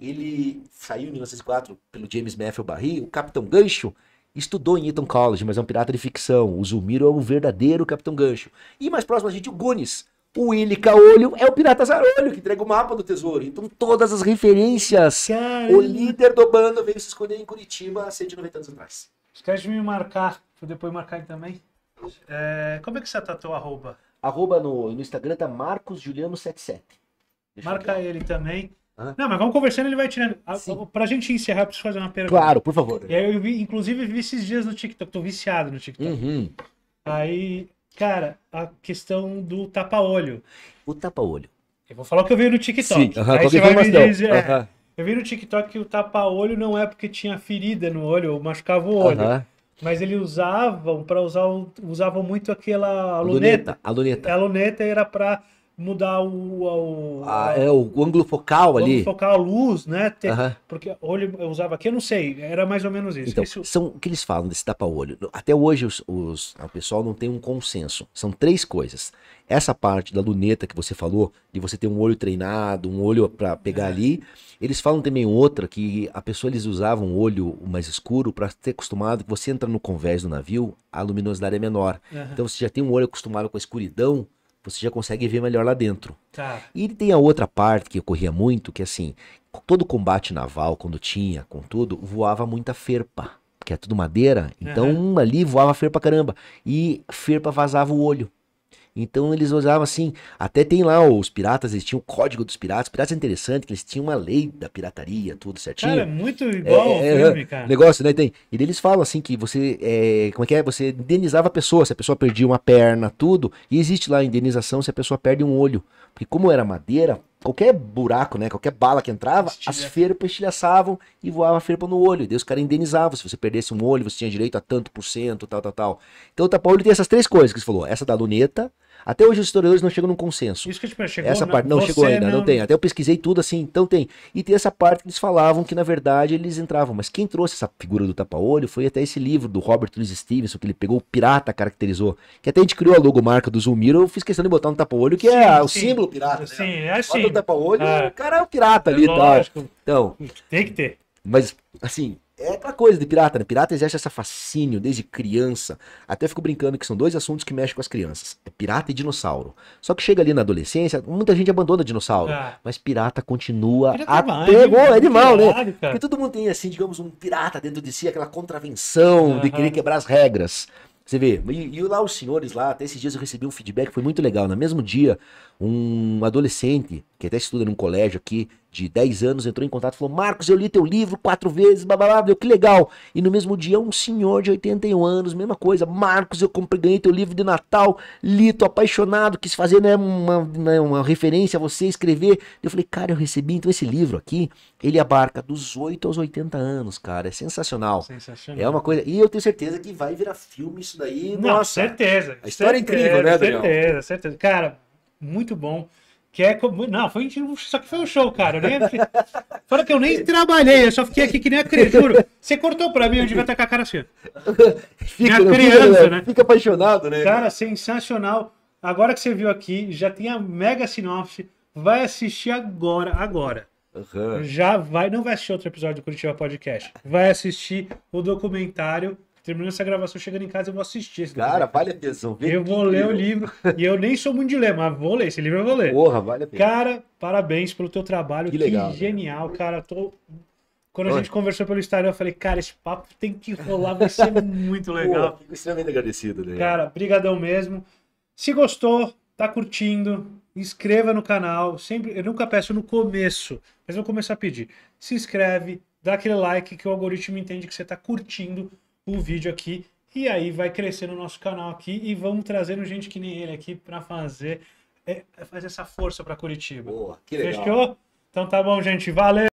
ele saiu em 1904 pelo James Matthew Barry. O Capitão Gancho estudou em Eton College, mas é um pirata de ficção. O Zumiro é o verdadeiro Capitão Gancho. E mais próximo a gente, o Gunis. O Willy Caolho é o pirata Zarolho, que entrega o mapa do tesouro. Então, todas as referências. O líder do bando veio se esconder em Curitiba há 190 anos atrás. Esquece de me marcar. Vou depois marcar ele também. É, como é que você tá Tu arroba? Arroba no, no Instagram tá MarcosJuliano77. Marca ele também. Hã? Não, mas vamos conversando, ele vai tirando. Sim. Pra gente encerrar, eu preciso fazer uma pergunta. Claro, por favor. Eu vi, inclusive, vi esses dias no TikTok, tô viciado no TikTok. Uhum. Aí, cara, a questão do tapa-olho. O tapa-olho. Eu vou falar o que eu vi no TikTok. Sim, uhum, Aí você vai me dizer. É. eu vi no TikTok que o tapa-olho não é porque tinha ferida no olho ou machucava o olho. Uhum. Mas eles usavam para usar usavam muito aquela luneta. luneta. A luneta. A luneta era para mudar o, o ah, é o ângulo focal o ali ângulo focal a luz né ter, uh -huh. porque olho eu usava aqui eu não sei era mais ou menos isso então Esse... são o que eles falam desse tapa olho até hoje os, os o pessoal não tem um consenso são três coisas essa parte da luneta que você falou de você ter um olho treinado um olho para pegar é. ali eles falam também outra que a pessoa eles usavam um olho mais escuro para ter acostumado que você entra no convés do navio a luminosidade é menor uh -huh. então você já tem um olho acostumado com a escuridão você já consegue ver melhor lá dentro. Tá. E tem a outra parte que ocorria muito, que assim, todo combate naval, quando tinha, com tudo, voava muita ferpa, que é tudo madeira, então uhum. ali voava ferpa caramba, e ferpa vazava o olho. Então eles usavam assim, até tem lá os piratas, eles tinham o código dos piratas. piratas é interessante, que eles tinham uma lei da pirataria, tudo certinho. Cara, é muito é, igual é, ao é, filme, cara. Negócio, né? Tem. E eles falam assim que você, é, como é que é? Você indenizava a pessoa, se a pessoa perdia uma perna, tudo. E existe lá a indenização se a pessoa perde um olho. Porque como era madeira, qualquer buraco, né? Qualquer bala que entrava, Estilha. as ferpas estilhaçavam e voava a ferpa no olho. E daí os caras indenizavam. Se você perdesse um olho, você tinha direito a tanto por cento, tal, tal, tal. Então o tapa-olho tem essas três coisas que você falou. Essa da luneta, até hoje os historiadores não chegam num consenso. Isso que tipo, chegou, essa parte não, não chegou ainda, não... não... tem. Até eu pesquisei tudo assim, então tem. E tem essa parte que eles falavam que na verdade eles entravam, mas quem trouxe essa figura do tapa-olho foi até esse livro do Robert Louis Stevenson que ele pegou o pirata caracterizou, que até a gente criou a logomarca do Zumiro, eu fiz questão de botar no tapa-olho que sim, é sim. o símbolo pirata. Né? Sim, né? é assim. Bota o tapa-olho, é. o cara é o pirata é ali, é lógico. Tá. Então, tem que ter. Mas assim, é aquela coisa de pirata, né? Pirata exerce esse fascínio desde criança. Até fico brincando que são dois assuntos que mexem com as crianças. É pirata e dinossauro. Só que chega ali na adolescência, muita gente abandona dinossauro. É. Mas pirata continua pirata até... Vai, é, é animal, né? Porque todo mundo tem, assim, digamos, um pirata dentro de si, aquela contravenção uhum. de querer quebrar as regras. Você vê, e, e, lá os senhores lá, até esses dias eu recebi um feedback, foi muito legal. No mesmo dia, um adolescente, que até estuda num colégio aqui, de 10 anos, entrou em contato e falou: Marcos, eu li teu livro quatro vezes, blá, blá, blá, que legal. E no mesmo dia, um senhor de 81 anos, mesma coisa: Marcos, eu comprei, ganhei teu livro de Natal, li, tô apaixonado, quis fazer né, uma, né, uma referência a você, escrever. Eu falei: Cara, eu recebi então esse livro aqui, ele abarca dos 8 aos 80 anos, cara, é sensacional. sensacional. É uma coisa, e eu tenho certeza que vai virar filme isso daí. Não, nossa, certeza. A história certeza, é incrível, né, Daniel? Certeza, certeza. Cara, muito bom. Que é como. Não, foi só que foi um show, cara. Nem... Fora que eu nem trabalhei, eu só fiquei aqui que nem a criança. Juro, você cortou pra mim, eu devia estar com a cara assim. Fica, Minha criança, fica, né? né? Fica apaixonado, né? Cara, sensacional. Agora que você viu aqui, já tem a mega sinopse. Vai assistir agora, agora. Uhum. Já vai, não vai assistir outro episódio do Curitiba Podcast. Vai assistir o documentário terminando essa gravação, chegando em casa, eu vou assistir esse Cara, vale a atenção. eu vou ler livro. o livro. E eu nem sou muito de ler, mas vou ler. Esse livro eu vou ler. Porra, vale a pena. Cara, parabéns pelo teu trabalho. Que, legal, que genial, cara. cara tô... Quando a gente conversou pelo Instagram, eu falei, cara, esse papo tem que rolar, vai ser muito legal. Pô, fico extremamente agradecido, né? Cara, brigadão mesmo. Se gostou, tá curtindo, inscreva no canal. Sempre, eu nunca peço no começo, mas vou começar a pedir. Se inscreve, dá aquele like que o algoritmo entende que você tá curtindo o vídeo aqui. E aí vai crescer no nosso canal aqui e vamos trazendo gente que nem ele aqui para fazer, é, fazer essa força para Curitiba. Boa, que legal. Fechou? Então tá bom, gente. Valeu!